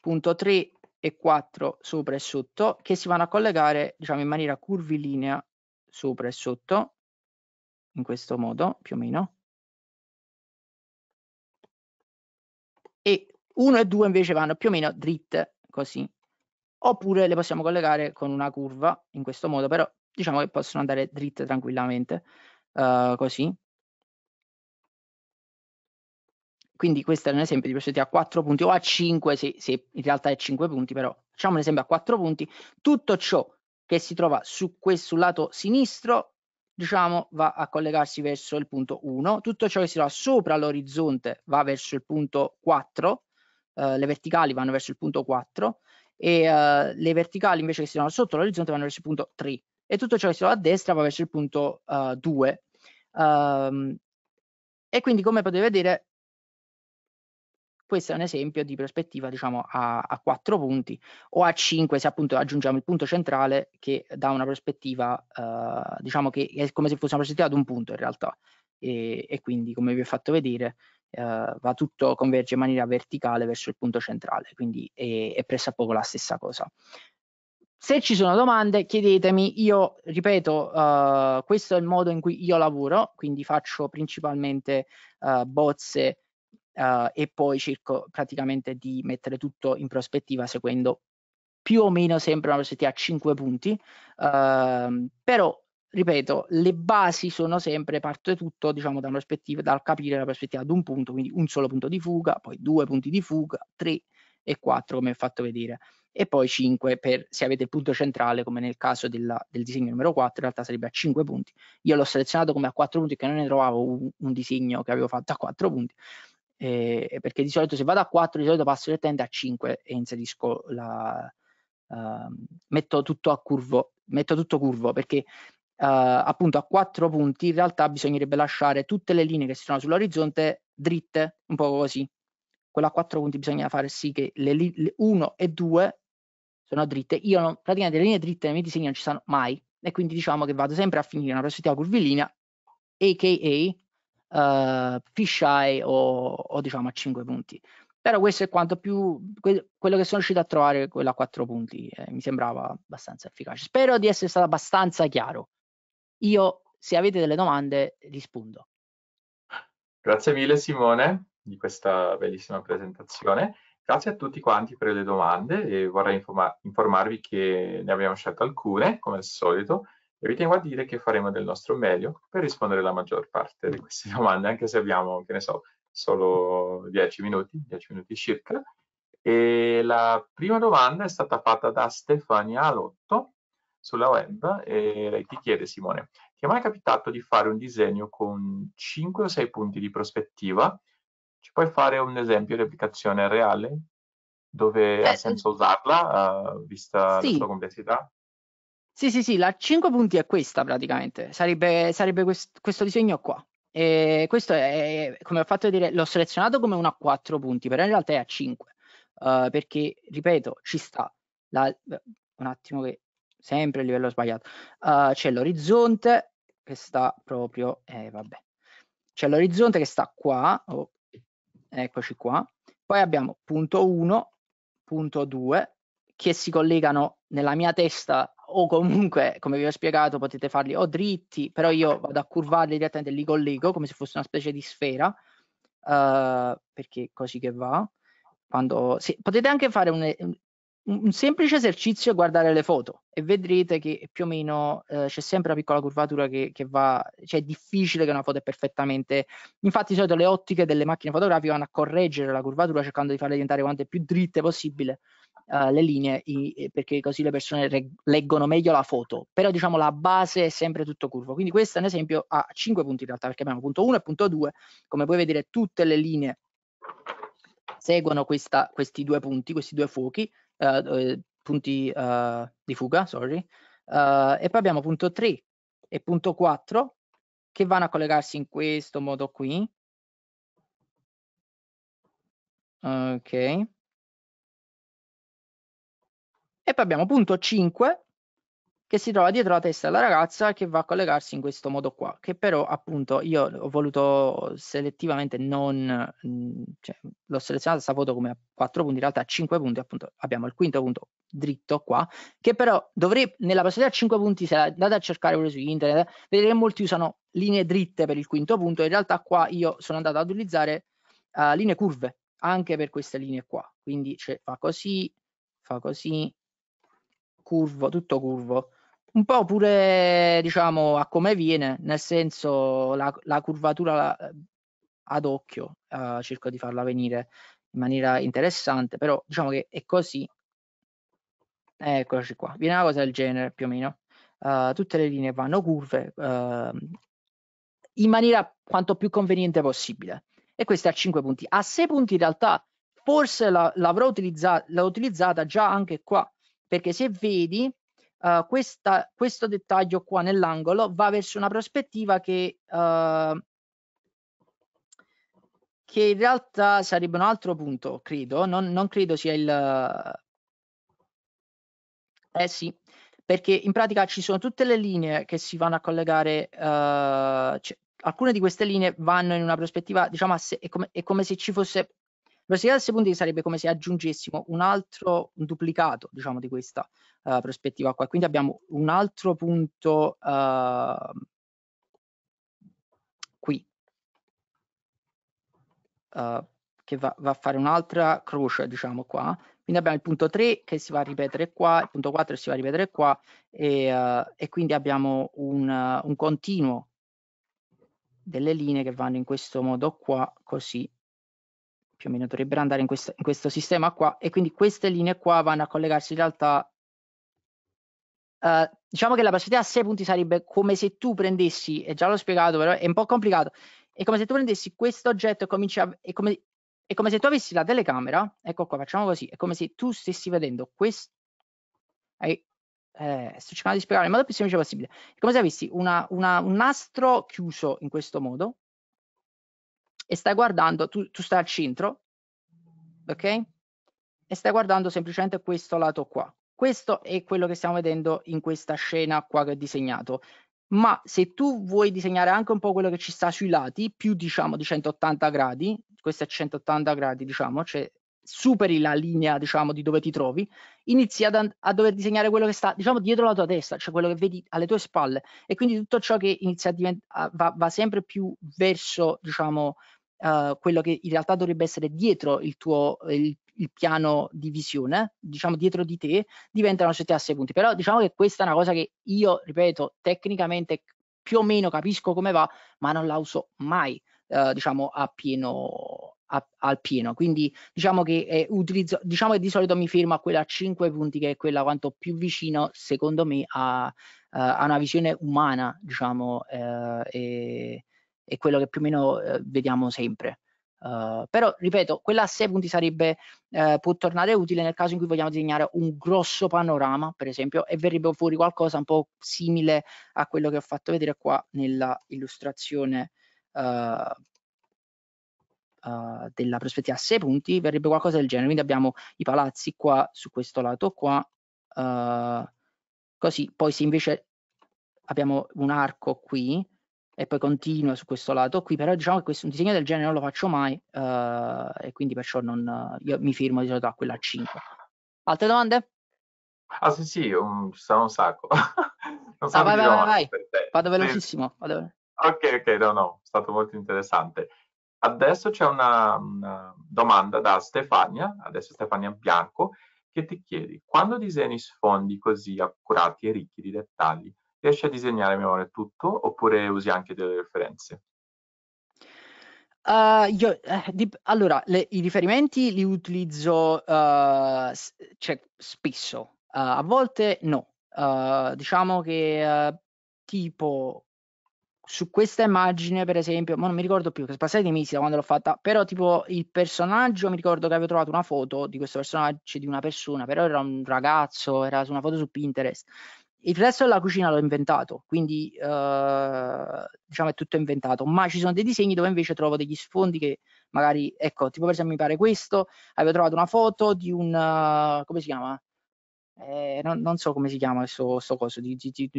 Punto 3 e 4 sopra e sotto che si vanno a collegare diciamo in maniera curvilinea sopra e sotto in questo modo, più o meno. E 1 e 2 invece vanno più o meno dritte, così. Oppure le possiamo collegare con una curva, in questo modo, però diciamo che possono andare dritte tranquillamente, uh, così. Quindi questo è un esempio di progetti a 4 punti o a 5, se, se in realtà è 5 punti, però facciamo un esempio a 4 punti. Tutto ciò che si trova su questo lato sinistro diciamo, va a collegarsi verso il punto 1, tutto ciò che si trova sopra l'orizzonte va verso il punto 4, eh, le verticali vanno verso il punto 4 e eh, le verticali invece che si trovano sotto l'orizzonte vanno verso il punto 3 e tutto ciò che si trova a destra va verso il punto eh, 2. Um, ehm, e quindi come potete vedere questo è un esempio di prospettiva diciamo, a, a 4 punti o a cinque se appunto aggiungiamo il punto centrale che dà una prospettiva, eh, diciamo che è come se fosse una prospettiva ad un punto in realtà e, e quindi come vi ho fatto vedere eh, va tutto, converge in maniera verticale verso il punto centrale, quindi è, è poco la stessa cosa. Se ci sono domande chiedetemi, io ripeto, uh, questo è il modo in cui io lavoro, quindi faccio principalmente uh, bozze uh, e poi cerco praticamente di mettere tutto in prospettiva seguendo più o meno sempre una prospettiva a 5 punti, uh, però ripeto, le basi sono sempre, parte tutto diciamo dal capire la prospettiva ad un punto, quindi un solo punto di fuga, poi due punti di fuga, tre e quattro come ho fatto vedere, e poi cinque per se avete il punto centrale come nel caso della, del disegno numero 4, in realtà sarebbe a 5 punti. Io l'ho selezionato come a 4 punti perché non ne trovavo un, un disegno che avevo fatto a 4 punti, eh, perché di solito se vado a 4 di solito passo direttamente a 5 e inserisco la, uh, metto tutto a curvo metto tutto curvo perché uh, appunto a 4 punti in realtà bisognerebbe lasciare tutte le linee che si trovano sull'orizzonte dritte un po' così quella a 4 punti bisogna fare sì che le 1 e 2 sono dritte io non, praticamente le linee dritte nei miei disegni non ci sono mai e quindi diciamo che vado sempre a finire una prospettiva curvilinea aka uh, eh, fisheye o, o diciamo a 5 punti. Però questo è quanto più que quello che sono riuscito a trovare quella a 4 punti, eh, mi sembrava abbastanza efficace. Spero di essere stato abbastanza chiaro. Io se avete delle domande rispondo. Grazie mille Simone di questa bellissima presentazione. Grazie a tutti quanti per le domande e vorrei informa informarvi che ne abbiamo scelto alcune, come al solito, e vi tengo a dire che faremo del nostro meglio per rispondere alla maggior parte di queste domande, anche se abbiamo, che ne so, solo 10 minuti, 10 minuti circa. E la prima domanda è stata fatta da Stefania Alotto sulla web e lei ti chiede, Simone, ti è mai capitato di fare un disegno con 5 o 6 punti di prospettiva? Ci puoi fare un esempio di applicazione reale dove eh, ha senso usarla, uh, vista sì. la sua complessità? Sì, sì, sì, la 5 punti è questa praticamente, sarebbe, sarebbe quest- questo disegno qua. E questo è, come ho fatto vedere, l'ho selezionato come una a 4 punti, però in realtà è a 5, uh, eh, perché, ripeto, ci sta, la, un attimo che sempre il livello sbagliato, uh, c'è l'orizzonte che sta proprio, eh, vabbè, c'è l'orizzonte che sta qua, oh, eccoci qua, poi abbiamo punto 1, punto 2, che si collegano nella mia testa o comunque, come vi ho spiegato, potete farli o dritti, però io vado a curvarli direttamente lì con lego, come se fosse una specie di sfera, uh, perché è così che va. Quando, sì, potete anche fare un, un, un, semplice esercizio e guardare le foto e vedrete che più o meno uh, c'è sempre una piccola curvatura che, che, va, cioè è difficile che una foto è perfettamente, infatti di solito le ottiche delle macchine fotografiche vanno a correggere la curvatura cercando di farle diventare quante più dritte possibile uh, le linee i, eh, perché così le persone reg- leggono meglio la foto, però diciamo la base è sempre tutto curvo, quindi questo è un esempio a 5 punti in realtà perché abbiamo punto 1 e punto 2, come puoi vedere tutte le linee seguono questa, questi due punti, questi due fuochi, uh, punti uh, di fuga, sorry, e poi abbiamo punto 3 e punto 4 che vanno a collegarsi in questo modo qui, ok e poi abbiamo punto 5 che si trova dietro la testa della ragazza che va a collegarsi in questo modo qua, che però appunto io ho voluto selettivamente non, mhmm, cioè, l'ho selezionata questa foto come a 4 punti, in realtà a 5 punti, appunto abbiamo il quinto punto dritto qua, che però dovrei, nella possibilità a 5 punti, se andate a cercare pure su internet, vedete che molti usano linee dritte per il quinto punto, in realtà qua io sono andato ad utilizzare uh, linee curve anche per queste linee qua, quindi cioè, fa così, fa così, curvo, tutto curvo, un po' pure diciamo a come viene, nel senso la, la curvatura la, eh, ad occhio, eh, cerco di farla venire in maniera interessante, però diciamo che è così. Eccoci qua, viene una cosa del genere più o meno. Uh, tutte le linee vanno curve uh, in maniera quanto più conveniente possibile. E questa a 5 punti. A 6 punti in realtà forse la, l'avrò utilizzata, l'ho utilizzata già anche qua, perché se vedi uh, questa, questo dettaglio qua nell'angolo va verso una prospettiva che, uh, che in realtà sarebbe un altro punto, credo, non, non credo sia il... Eh sì, perché in pratica ci sono tutte le linee che si vanno a collegare, uh, alcune di queste linee vanno in una prospettiva, diciamo, è come, è come se ci fosse Velocità del secondo sarebbe come se aggiungessimo un altro un duplicato, diciamo, di questa uh, prospettiva qua. Quindi abbiamo un altro punto uh, qui, uh, che va, va, a fare un'altra croce, diciamo qua. Quindi abbiamo il punto 3 che si va a ripetere qua, il punto 4 che si va a ripetere qua, e, eh, e quindi abbiamo un, un continuo delle linee che vanno in questo modo qua, così più o meno dovrebbero andare in questo, in questo sistema qua e quindi queste linee qua vanno a collegarsi in realtà Uh, diciamo che la velocità a 6 punti sarebbe come se tu prendessi, e già l'ho spiegato, però è un po' complicato, è come se tu prendessi questo oggetto e cominci a... È come, è come se tu avessi la telecamera, ecco qua, facciamo così, è come se tu stessi vedendo questo... Eh, eh, sto cercando di spiegare in modo più semplice possibile. È come se avessi una, una, un nastro chiuso in questo modo, e stai guardando, tu, tu stai al centro, ok? E stai guardando semplicemente questo lato qua. Questo è quello che stiamo vedendo in questa scena qua che ho disegnato. Ma se tu vuoi disegnare anche un po' quello che ci sta sui lati, più diciamo di 180 gradi, questo è 180 gradi diciamo, cioè superi la linea diciamo di dove ti trovi, inizi ad, a dover disegnare quello che sta diciamo dietro la tua testa, cioè quello che vedi alle tue spalle e quindi tutto ciò che inizia a diventare va, va sempre più verso diciamo eh, quello che in realtà dovrebbe essere dietro il tuo eh, il, il piano di visione, diciamo dietro di te, diventa una società a sei punti. Però diciamo che questa è una cosa che io, ripeto, tecnicamente più o meno capisco come va, ma non la uso mai, eh, diciamo, a pieno, a, al pieno. Quindi diciamo che eh, utilizzo, diciamo che di solito mi fermo a quella a 5 punti, che è quella quanto più vicino, secondo me, a, uhm, a una visione umana, diciamo, eh, e, è quello che più o meno eh, vediamo sempre. Uh, però ripeto, quella a 6 punti sarebbe, eh, può tornare utile nel caso in cui vogliamo disegnare un grosso panorama, per esempio, e verrebbe fuori qualcosa un po' simile a quello che ho fatto vedere qua nella illustrazione uh, uh, della prospettiva a 6 punti, verrebbe qualcosa del genere. Quindi abbiamo i palazzi qua su questo lato qua, così poi se invece abbiamo un arco qui, e poi continua su questo lato qui, però diciamo che questo, un disegno del genere non lo faccio mai eh, e quindi perciò non, io mi firmo di solito a quella 5. Altre domande? Ah sì sì, un, ci sono un sacco. non ah, vai, vai, vai, vai. vado velocissimo. Vado... Ok, ok, no, no, è stato molto interessante. Adesso c'è una, una domanda da Stefania, adesso Stefania Bianco, che ti chiede, quando disegni sfondi così accurati e ricchi di dettagli, riesci a disegnare a memoria tutto oppure usi anche delle referenze? Uh, io, eh, di, allora, le, i riferimenti li utilizzo uh, cioè, spesso, uh, a volte no. Eh, diciamo che tipo su questa immagine, per esempio, ma non mi ricordo più, che passati dei mesi da quando l'ho fatta, però tipo il personaggio, mi ricordo che avevo trovato una foto di questo personaggio, di una persona, però era un ragazzo, era su una foto su Pinterest il resto della cucina l'ho inventato, quindi eh, diciamo è tutto inventato, ma ci sono dei disegni dove invece trovo degli sfondi che magari, ecco, tipo per esempio mi pare questo, avevo trovato una foto di un, eh, come si chiama? Eh, non, non, so come si chiama questo, questo coso, di, di, di,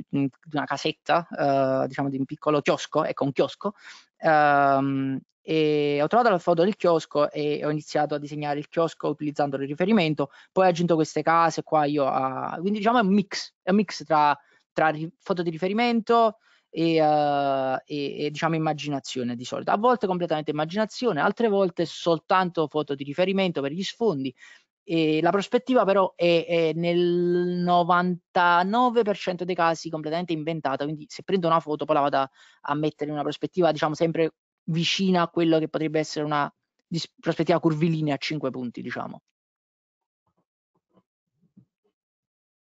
una casetta, eh, diciamo di un piccolo chiosco, ecco un chiosco, ehm, e ho trovato la foto del chiosco e ho iniziato a disegnare il chiosco utilizzando il riferimento, poi ho aggiunto queste case qua io, a... quindi diciamo è un mix, è un mix tra, tra foto di riferimento e, uh, e, e, diciamo immaginazione di solito, a volte completamente immaginazione, altre volte soltanto foto di riferimento per gli sfondi, e la prospettiva però è, è nel 99% dei casi completamente inventata, quindi se prendo una foto poi la vado a, a mettere in una prospettiva diciamo sempre vicina a quello che potrebbe essere una prospettiva curvilinea a 5 punti diciamo.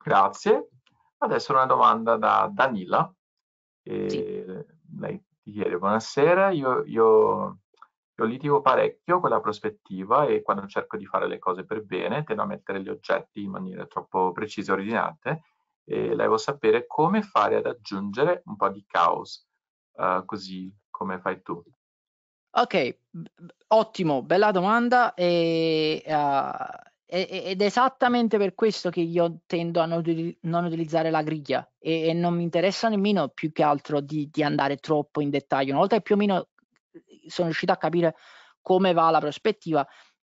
Grazie. Adesso una domanda da Danila. E sì. Lei ti chiede, buonasera, io, io io litigo parecchio con la prospettiva e quando cerco di fare le cose per bene tendo a mettere gli oggetti in maniera troppo precisa e ordinata e levo sapere come fare ad aggiungere un po' di caos, uh, così come fai tu. Ok, ottimo, bella domanda e, uh, ed è esattamente per questo che io tendo a non utilizzare la griglia e, e non mi interessa nemmeno più che altro di, di, andare troppo in dettaglio. Una volta che più o meno sono riuscito a capire come va la prospettiva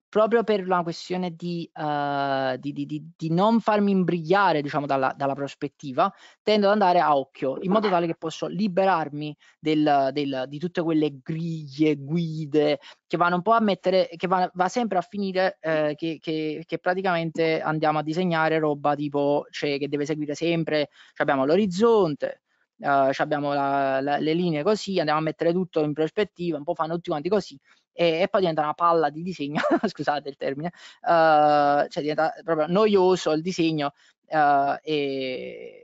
proprio per una questione di, uh, di, di, di non farmi imbrigliare diciamo, dalla, dalla, prospettiva, tendo ad andare a occhio, in modo tale che posso liberarmi del, del, di tutte quelle griglie, guide, che vanno un po' a mettere, che va, va sempre a finire eh, che, che, che, praticamente andiamo a disegnare roba tipo, cioè, che deve seguire sempre, cioè abbiamo l'orizzonte, eh, abbiamo la, la, le linee così, andiamo a mettere tutto in prospettiva, un po' fanno tutti quanti così, e, e poi diventa una palla di disegno, scusate il termine, eh, cioè diventa proprio noioso il disegno eh, e,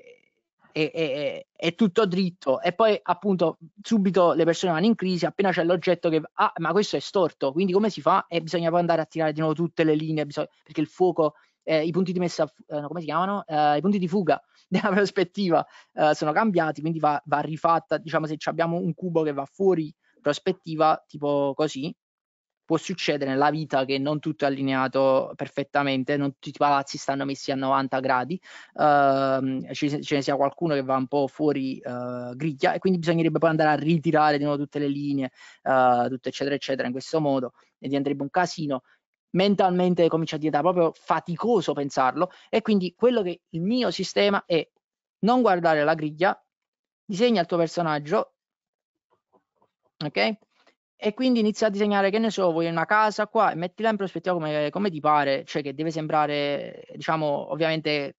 e, e, è tutto dritto e poi appunto subito le persone vanno in crisi appena c'è l'oggetto che ah ma questo è storto quindi come si fa e bisogna poi andare a tirare di nuovo tutte le linee bisogna, perché il fuoco eh, i punti di messa, eh, come si chiamano? Eh, I punti di fuga della prospettiva eh, sono cambiati, quindi va, va rifatta, diciamo se abbiamo un cubo che va fuori prospettiva, tipo così, può succedere nella vita che non tutto è allineato perfettamente, non tutti i palazzi stanno messi a 90 gradi, ehm, ce, ce, ne sia qualcuno che va un po' fuori eh, griglia e quindi bisognerebbe poi andare a ritirare di nuovo tutte le linee, eh, tutto eccetera eccetera in questo modo e diventerebbe un casino mentalmente comincia a diventare proprio faticoso pensarlo e quindi quello che il mio sistema è non guardare la griglia, disegna il tuo personaggio, ok? E quindi inizia a disegnare, che ne so, vuoi una casa qua, e mettila in prospettiva come, come ti pare, cioè che deve sembrare, diciamo, ovviamente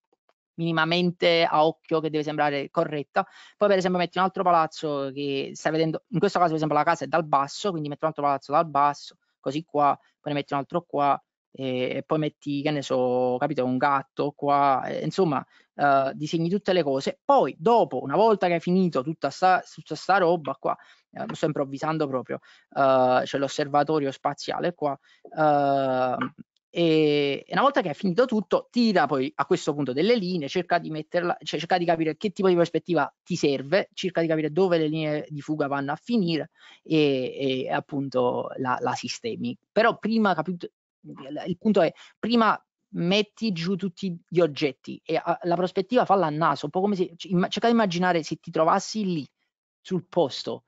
minimamente a occhio che deve sembrare corretta. Poi, per esempio, metti un altro palazzo che stai vedendo, in questo caso, per esempio, la casa è dal basso, quindi metti un altro palazzo dal basso, così qua, poi ne metti un altro qua, eh, e, poi metti, che ne so, capito, un gatto qua, e, eh, insomma, eh, disegni tutte le cose. Poi, dopo, una volta che hai finito tutta sta, tutta sta roba qua, eh, sto improvvisando proprio, eh, c'è l'osservatorio spaziale qua, ehm, e una volta che è finito tutto tira poi a questo punto delle linee cerca di metterla cioè cerca di capire che tipo di prospettiva ti serve cerca di capire dove le linee di fuga vanno a finire e, e appunto la, la, sistemi però prima capito il punto è prima metti giù tutti gli oggetti e a, la prospettiva falla a naso un po' come se cioè, cerca di immaginare se ti trovassi lì sul posto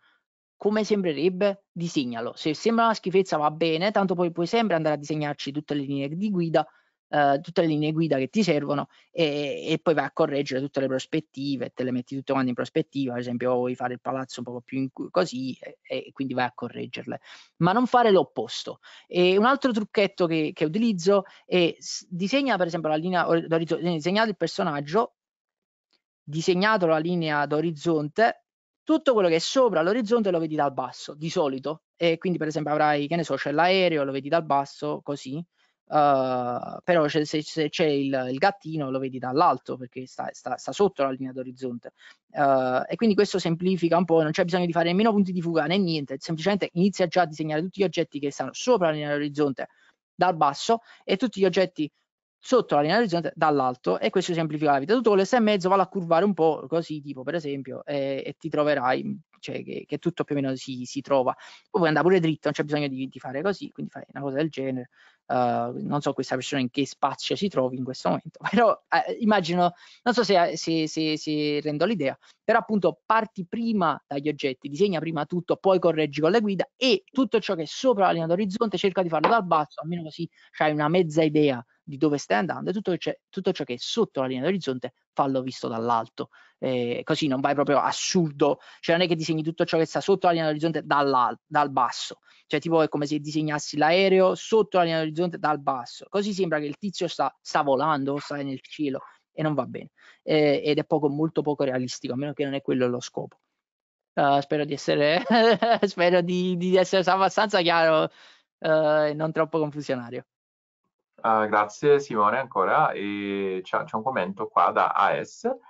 come sembrerebbe, disegnalo. Se sembra una schifezza va bene, tanto poi puoi sempre andare a disegnarci tutte le linee di guida, eh, tutte le linee guida che ti servono e, e, poi vai a correggere tutte le prospettive, te le metti tutte quante in prospettiva, ad esempio vuoi fare il palazzo un po' più in, così e, e, quindi vai a correggerle, ma non fare l'opposto. E un altro trucchetto che, che utilizzo è disegna per esempio la linea, disegnate il personaggio, disegnato la linea d'orizzonte tutto quello che è sopra l'orizzonte lo vedi dal basso, di solito. E quindi, per esempio, avrai, che ne so, c'è l'aereo, lo vedi dal basso, così. Uh, però se, se c'è il, il, gattino lo vedi dall'alto perché sta, sta, sta sotto la linea d'orizzonte uh, e quindi questo semplifica un po', non c'è bisogno di fare nemmeno punti di fuga né niente, semplicemente inizia già a disegnare tutti gli oggetti che stanno sopra la linea d'orizzonte dal basso e tutti gli oggetti sotto la linea d'orizzonte dall'alto e questo semplifica la vita. Tutto con l'S e mezzo vale a curvare un po' così, tipo per esempio, eh, e ti troverai cioè, che, che, tutto più o meno si, si, trova. Poi puoi andare pure dritto, non c'è bisogno di, di fare così, quindi fai una cosa del genere. Uh, non so questa persona in che spazio si trovi in questo momento, però eh, immagino, non so se, se, se, se rendo l'idea, però appunto parti prima dagli oggetti, disegna prima tutto, poi correggi con le guida e tutto ciò che è sopra la linea d'orizzonte cerca di farlo dal basso, almeno così hai una mezza idea di dove stai andando e tutto, tutto, ciò che è sotto la linea d'orizzonte fallo visto dall'alto. Eh, così non vai proprio assurdo, cioè non è che disegni tutto ciò che sta sotto la linea d'orizzonte dal basso, cioè tipo è come se disegnassi l'aereo sotto la linea d'orizzonte dal basso, così sembra che il tizio sta, sta volando, sta nel cielo e non va bene eh, ed è poco, molto poco realistico, a meno che non è quello lo scopo. Uh, spero di essere, spero di, di essere abbastanza chiaro uh, e non troppo confusionario. Ah, grazie Simone ancora e c'è un commento qua da AS. Uh,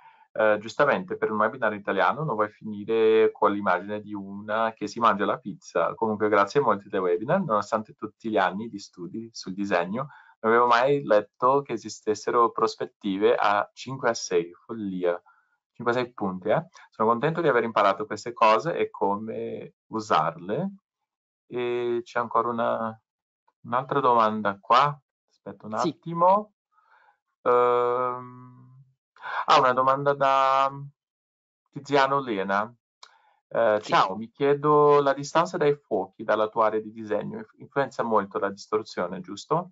eh, giustamente per un webinar italiano non vuoi finire con l'immagine di una che si mangia la pizza. Comunque grazie molti dei webinar, nonostante tutti gli anni di studi sul disegno, non avevo mai letto che esistessero prospettive a 5 a 6, follia. 5 a 6 punti, eh? Sono contento di aver imparato queste cose e come usarle. E c'è ancora una, un'altra domanda qua aspetta un sì. attimo. Ehm... Ah, una domanda da Tiziano Lena. Eh, sì. Ciao, mi chiedo la distanza dai fuochi dalla tua area di disegno influenza molto la distorsione, giusto?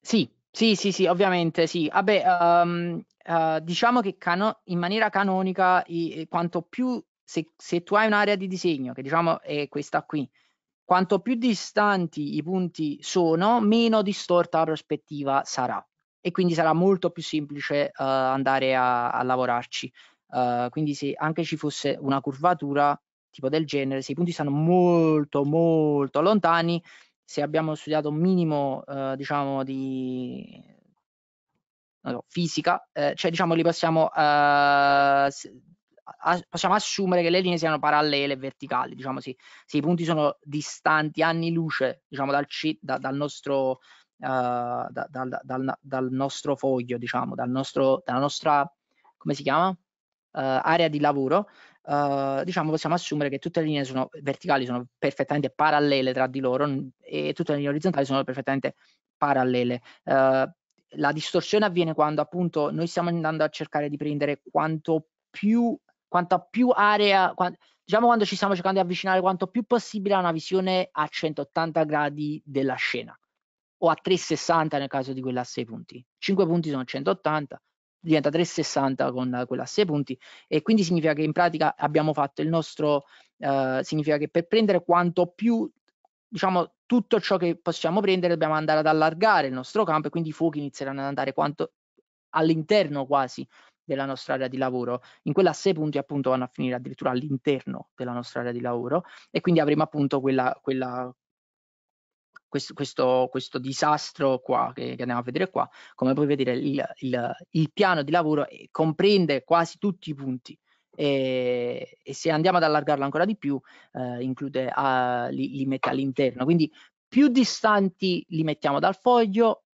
Sì, sì, sì, sì, ovviamente sì. Vabbè, um, uh, diciamo che cano- in maniera canonica, i- quanto più se-, se tu hai un'area di disegno, che diciamo è questa qui, quanto più distanti i punti sono, meno distorta la prospettiva sarà e quindi sarà molto più semplice uh, andare a, a lavorarci. Uh, quindi se anche ci fosse una curvatura tipo del genere, se i punti stanno molto molto lontani, se abbiamo studiato un minimo uh, diciamo di so, fisica, eh, cioè diciamo li possiamo possiamo assumere che le linee siano parallele e verticali, diciamo sì. Se i punti sono distanti anni luce, diciamo dal, C, da, dal nostro Uh, da, da, dal, dal, nostro foglio, diciamo, dal nostro, dalla nostra, come si chiama? Uh, area di lavoro, uh, diciamo possiamo assumere che tutte le linee sono, verticali sono perfettamente parallele tra di loro e tutte le linee orizzontali sono perfettamente parallele. la distorsione avviene quando appunto noi stiamo andando a cercare di prendere quanto più quanta più area, quant- diciamo quando ci stiamo cercando di avvicinare quanto più possibile a una visione a 180 gradi della scena o a 360 nel caso di quella a 6 punti. 5 punti sono 180, diventa 360 con quella a 6 punti e quindi significa che in pratica abbiamo fatto il nostro, eh, significa che per prendere quanto più, diciamo, tutto ciò che possiamo prendere dobbiamo andare ad allargare il nostro campo e quindi i fuochi inizieranno ad andare quanto all'interno quasi della nostra area di lavoro. In quella sei punti appunto vanno a finire addirittura all'interno della nostra area di lavoro e quindi avremo appunto quella, quella, questo, questo, questo, disastro qua che, che, andiamo a vedere qua. Come puoi vedere il, il, il piano di lavoro eh, comprende quasi tutti i punti. E, e, se andiamo ad allargarlo ancora di più eh, include, ah, li, li mette all'interno quindi più distanti li mettiamo dal foglio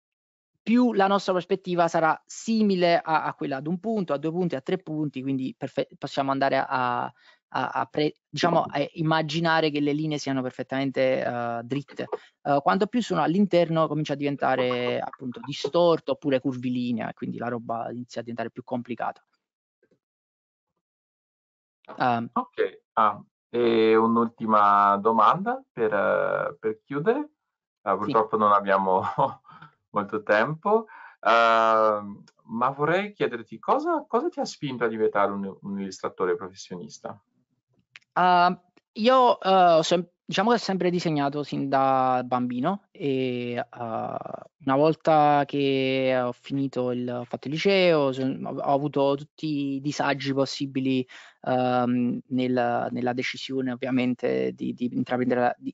più la nostra prospettiva sarà simile a, a, quella ad un punto, a due punti, a tre punti, quindi possiamo andare a, a, a diciamo, immaginare che le linee siano perfettamente uh, dritte. Uh, quanto più sono all'interno comincia a diventare appunto distorto oppure curvilinea, quindi la roba inizia a diventare più complicata. Um, ok, ah, e un'ultima domanda per, eh, per chiudere. Uh, purtroppo sì. non abbiamo molto tempo, uh, ma vorrei chiederti cosa, cosa, ti ha spinto a diventare un, un illustratore professionista? Uh, io uh, sem- diciamo che ho sempre disegnato sin da bambino e uh, una volta che ho finito il, ho fatto il liceo son, ho avuto tutti i disagi possibili um, nel, nella decisione ovviamente di, di intraprendere la, di,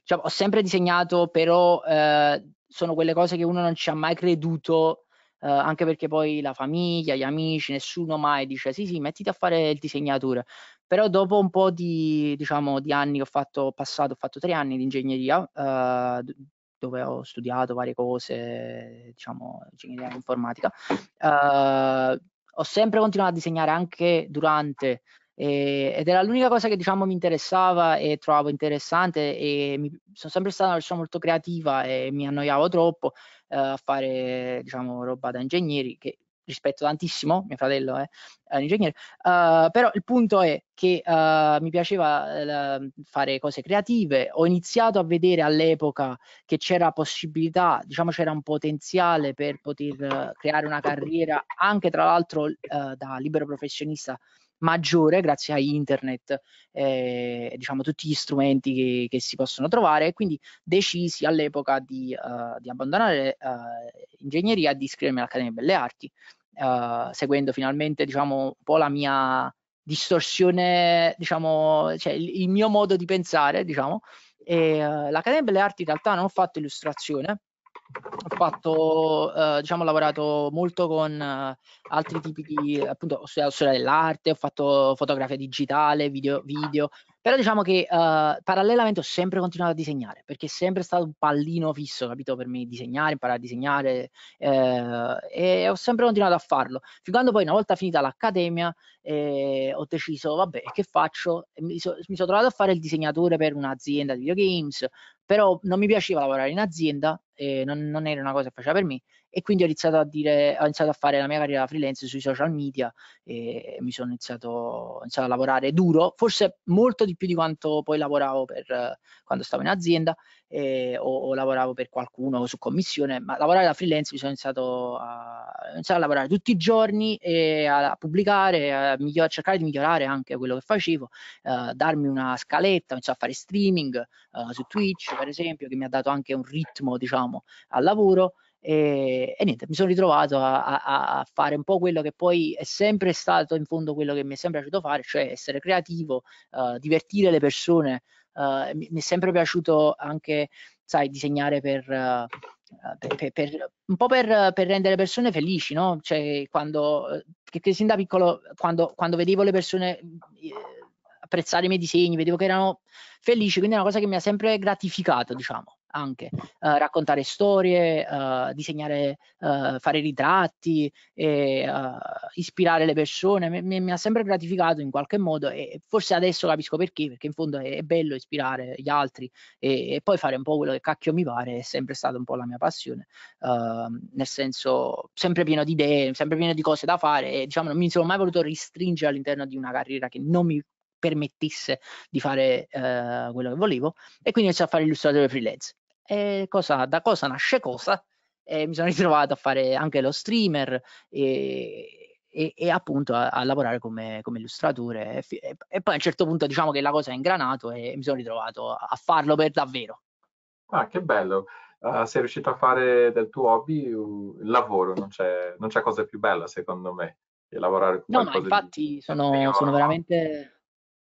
diciamo, ho sempre disegnato però eh, sono quelle cose che uno non ci ha mai creduto, eh, anche perché poi la famiglia, gli amici, nessuno mai dice sì sì, mettiti a fare il disegnatore. Però dopo un po' di, diciamo, di anni che ho fatto, passato, ho fatto tre anni di ingegneria, eh, dove ho studiato varie cose, diciamo, ingegneria informatica, eh, ho sempre continuato a disegnare anche durante eh, ed era l'unica cosa che diciamo mi interessava e trovavo interessante e mi, sono sempre stata una persona molto creativa e mi annoiavo troppo eh, a fare diciamo roba da ingegneri che rispetto tantissimo, mio fratello eh, è un ingegnere, uh, però il punto è che uh, mi piaceva uh, fare cose creative, ho iniziato a vedere all'epoca che c'era possibilità, diciamo c'era un potenziale per poter creare una carriera anche tra l'altro da libero professionista maggiore grazie a internet, eh, diciamo tutti gli strumenti che, che, si possono trovare, e quindi decisi all'epoca di, uh, di abbandonare uh, ingegneria e di iscrivermi all'Accademia delle Arti, uh, seguendo finalmente diciamo, un po' la mia distorsione, diciamo, cioè il, il mio modo di pensare, diciamo, e, uh, l'Accademia delle Arti in realtà non ho fatto illustrazione, ho fatto, eh, diciamo, ho lavorato molto con eh, altri tipi di, appunto, ho studiato storia dell'arte, ho fatto fotografia digitale, video, video però diciamo che uh, parallelamente ho sempre continuato a disegnare, perché è sempre stato un pallino fisso, capito, per me disegnare, imparare a disegnare, eh, e ho sempre continuato a farlo. Fin quando poi una volta finita l'accademia eh, ho deciso, vabbè, che faccio? Mi, so, sono trovato a fare il disegnatore per un'azienda di videogames, però non mi piaceva lavorare in azienda, eh, non, non, era una cosa che faceva per me, e quindi ho iniziato a dire, ho iniziato a fare la mia carriera freelance sui social media e mi sono iniziato, iniziato a lavorare duro, forse molto di più di quanto poi lavoravo per, quando stavo in azienda eh, o, o, lavoravo per qualcuno su commissione, ma lavorare da freelance mi sono iniziato a, iniziato a lavorare tutti i giorni e a, a pubblicare, a, miglior, a, cercare di migliorare anche quello che facevo, eh, darmi una scaletta, iniziato a fare streaming eh, su Twitch per esempio, che mi ha dato anche un ritmo diciamo al lavoro. E, e niente, mi sono ritrovato a, a, a, fare un po' quello che poi è sempre stato in fondo quello che mi è sempre piaciuto fare, cioè essere creativo, uh, divertire le persone. Uh, mi, mi, è sempre piaciuto anche, sai, disegnare per... Uh, per, per, per, un po' per, rendere le persone felici, no? Cioè, quando, che, che sin da piccolo, quando, quando vedevo le persone apprezzare i miei disegni, vedevo che erano felici, quindi è una cosa che mi ha sempre gratificato, diciamo anche, eh, raccontare storie, eh, disegnare, eh, fare ritratti, e, eh, ispirare le persone, mi, mi, ha sempre gratificato in qualche modo e forse adesso capisco perché, perché in fondo è, è bello ispirare gli altri e, e, poi fare un po' quello che cacchio mi pare, è sempre stata un po' la mia passione, ehm, nel senso sempre pieno di idee, sempre pieno di cose da fare e diciamo non mi sono mai voluto restringere all'interno di una carriera che non mi permettesse di fare eh, quello che volevo e quindi ho iniziato a fare illustratore freelance eh, cosa, da cosa nasce cosa. Eh, mi sono ritrovato a fare anche lo streamer e, e, e appunto a, a, lavorare come, come illustratore. E, e, poi a un certo punto diciamo che la cosa è ingranato e mi sono ritrovato a, farlo per davvero. Ah, che bello! Uh, sei riuscito a fare del tuo hobby il lavoro, non c'è, non c'è cosa più bella secondo me che lavorare con no, ma infatti di... sono, sono veramente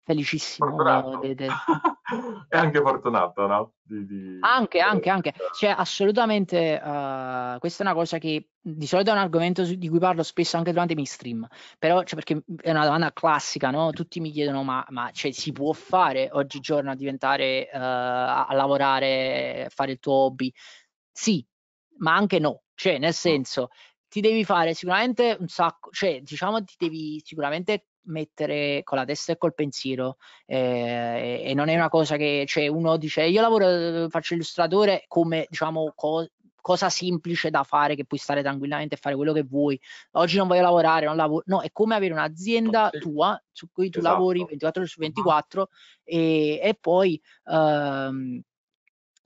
felicissimo de, de... e anche fortunato no? Di, di... anche anche anche cioè assolutamente uh, questa è una cosa che di solito è un argomento su, di cui parlo spesso anche durante i miei stream però cioè, perché è una domanda classica no? tutti mi chiedono ma, ma cioè, si può fare oggigiorno a diventare uh, a lavorare fare il tuo hobby sì ma anche no cioè nel mm. senso ti devi fare sicuramente un sacco, cioè diciamo ti devi sicuramente mettere con la testa e col pensiero eh, e non è una cosa che cioè, uno dice io lavoro eh, faccio illustratore come diciamo co cosa semplice da fare che puoi stare tranquillamente e fare quello che vuoi oggi non voglio lavorare non lavoro no è come avere un'azienda sì. tua su cui tu esatto. lavori 24 ore su 24 uh -huh. e, e, poi ehm,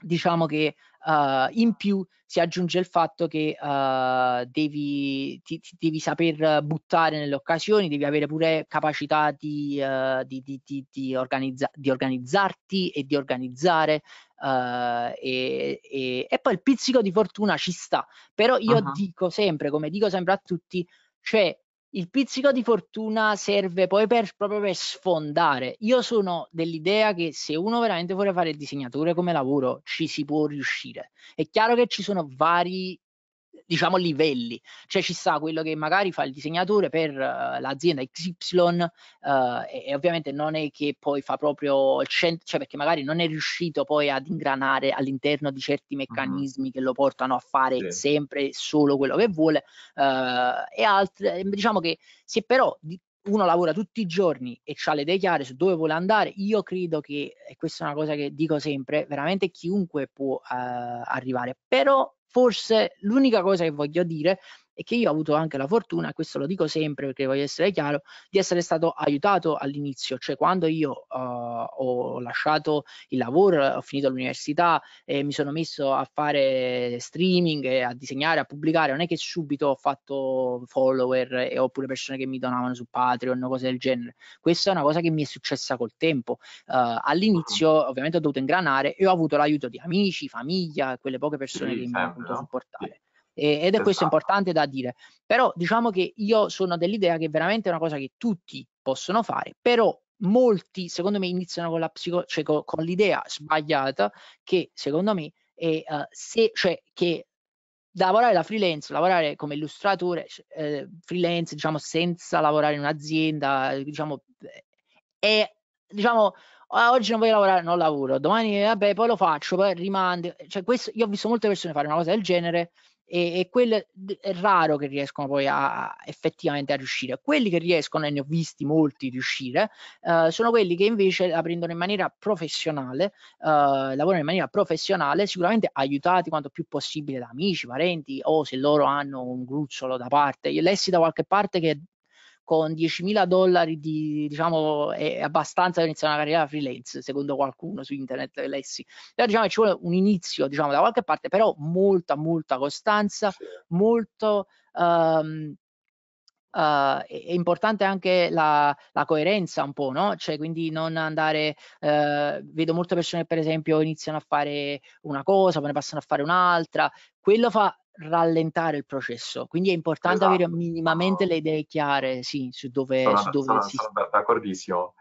diciamo che Uh, in più si aggiunge il fatto che uh, devi, ti, ti devi, saper buttare nelle occasioni, devi avere pure capacità di, uh, di, di, di organizza, organizzarti e di organizzare. E, e, e, poi il pizzico di fortuna ci sta, però io uh-huh. dico sempre, come dico sempre a tutti, c'è il pizzico di fortuna serve poi per, proprio per sfondare. Io sono dell'idea che se uno veramente vuole fare il disegnatore come lavoro ci si può riuscire. È chiaro che ci sono vari diciamo livelli, cioè ci sta quello che magari fa il disegnatore per uh, l'azienda XY uh, eh, e, e, ovviamente non è che poi fa proprio il centro, cioè perché magari non è riuscito poi ad ingranare all'interno di certi meccanismi mm-hmm. che lo portano a fare sì. sempre solo quello che vuole uh, e altre, diciamo che se però di, uno lavora tutti i giorni e ha le idee chiare su dove vuole andare, io credo che, e questa è una cosa che dico sempre, veramente chiunque può uh, arrivare, però forse l'unica cosa che voglio dire e che io ho avuto anche la fortuna, questo lo dico sempre perché voglio essere chiaro, di essere stato aiutato all'inizio, cioè quando io uh, ho lasciato il lavoro, ho finito l'università e mi sono messo a fare streaming, a disegnare, a pubblicare, non è che subito ho fatto follower e, oppure persone che mi donavano su Patreon o cose del genere. Questa è una cosa che mi è successa col tempo. Uh, all'inizio mm. ovviamente ho dovuto ingranare e ho avuto l'aiuto di amici, famiglia, quelle poche persone sì, che mi hanno potuto supportare. E, ed è questo esatto. importante da dire. Però diciamo che io sono dell'idea che veramente è una cosa che tutti possono fare, però molti secondo me iniziano con, la psico- cioè con, con l'idea sbagliata che secondo me è, uh, se, cioè, che lavorare da freelance, lavorare come illustratore eh, freelance, diciamo senza lavorare in un'azienda, diciamo è diciamo ah, oggi non voglio lavorare, non lavoro, domani vabbè, poi lo faccio, poi rimando, cioè questo io ho visto molte persone fare una cosa del genere e, e quelle è raro che riescono poi a, effettivamente a riuscire. Quelli che riescono, e ne ho visti molti riuscire, eh, sono quelli che invece la prendono in maniera professionale, eh, lavorano in maniera professionale, sicuramente aiutati quanto più possibile da amici, parenti o se loro hanno un gruzzolo da parte. Io lessi da qualche parte che con 10.000 dollari di, diciamo, è abbastanza per iniziare una carriera freelance, secondo qualcuno su internet lessi. Però diciamo ci vuole un inizio, diciamo, da qualche parte, però molta, molta costanza, molto... Um, Uh, è importante anche la, la, coerenza un po', no? Cioè, quindi non andare, uh, vedo molte persone per esempio iniziano a fare una cosa, poi ne passano a fare un'altra, quello fa rallentare il processo. Quindi è importante esatto. avere minimamente le idee chiare sì, su dove, sono, su dove sono, si... Sono d'accordissimo.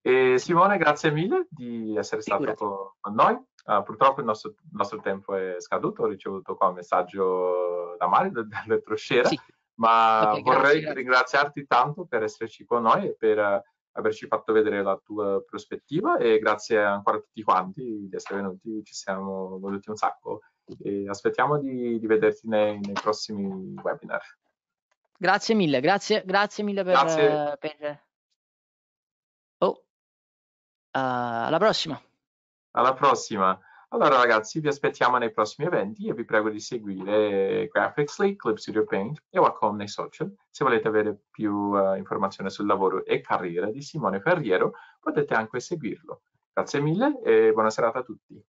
E Simone, grazie mille di essere Figurati. stato con noi. Uh, purtroppo il nostro, il nostro, tempo è scaduto, ho ricevuto qua un messaggio da Mario, dall'elettroscena, sì. ma okay, vorrei grazie, grazie. ringraziarti tanto per esserci con noi e per uh, averci fatto vedere la tua prospettiva e grazie ancora a tutti quanti di essere venuti, ci siamo voluti un sacco. E aspettiamo di, di vederti nei, nei, prossimi webinar. Grazie mille, grazie, grazie mille per... Grazie. per... Oh. Uh, alla prossima. Alla prossima. Allora ragazzi, vi aspettiamo nei prossimi eventi e vi prego di seguire Graphicsly, Clip Studio Paint e Wacom nei social. Se volete avere più uh, informazioni sul lavoro e carriera di Simone Ferriero, potete anche seguirlo. Grazie mille e buona serata a tutti.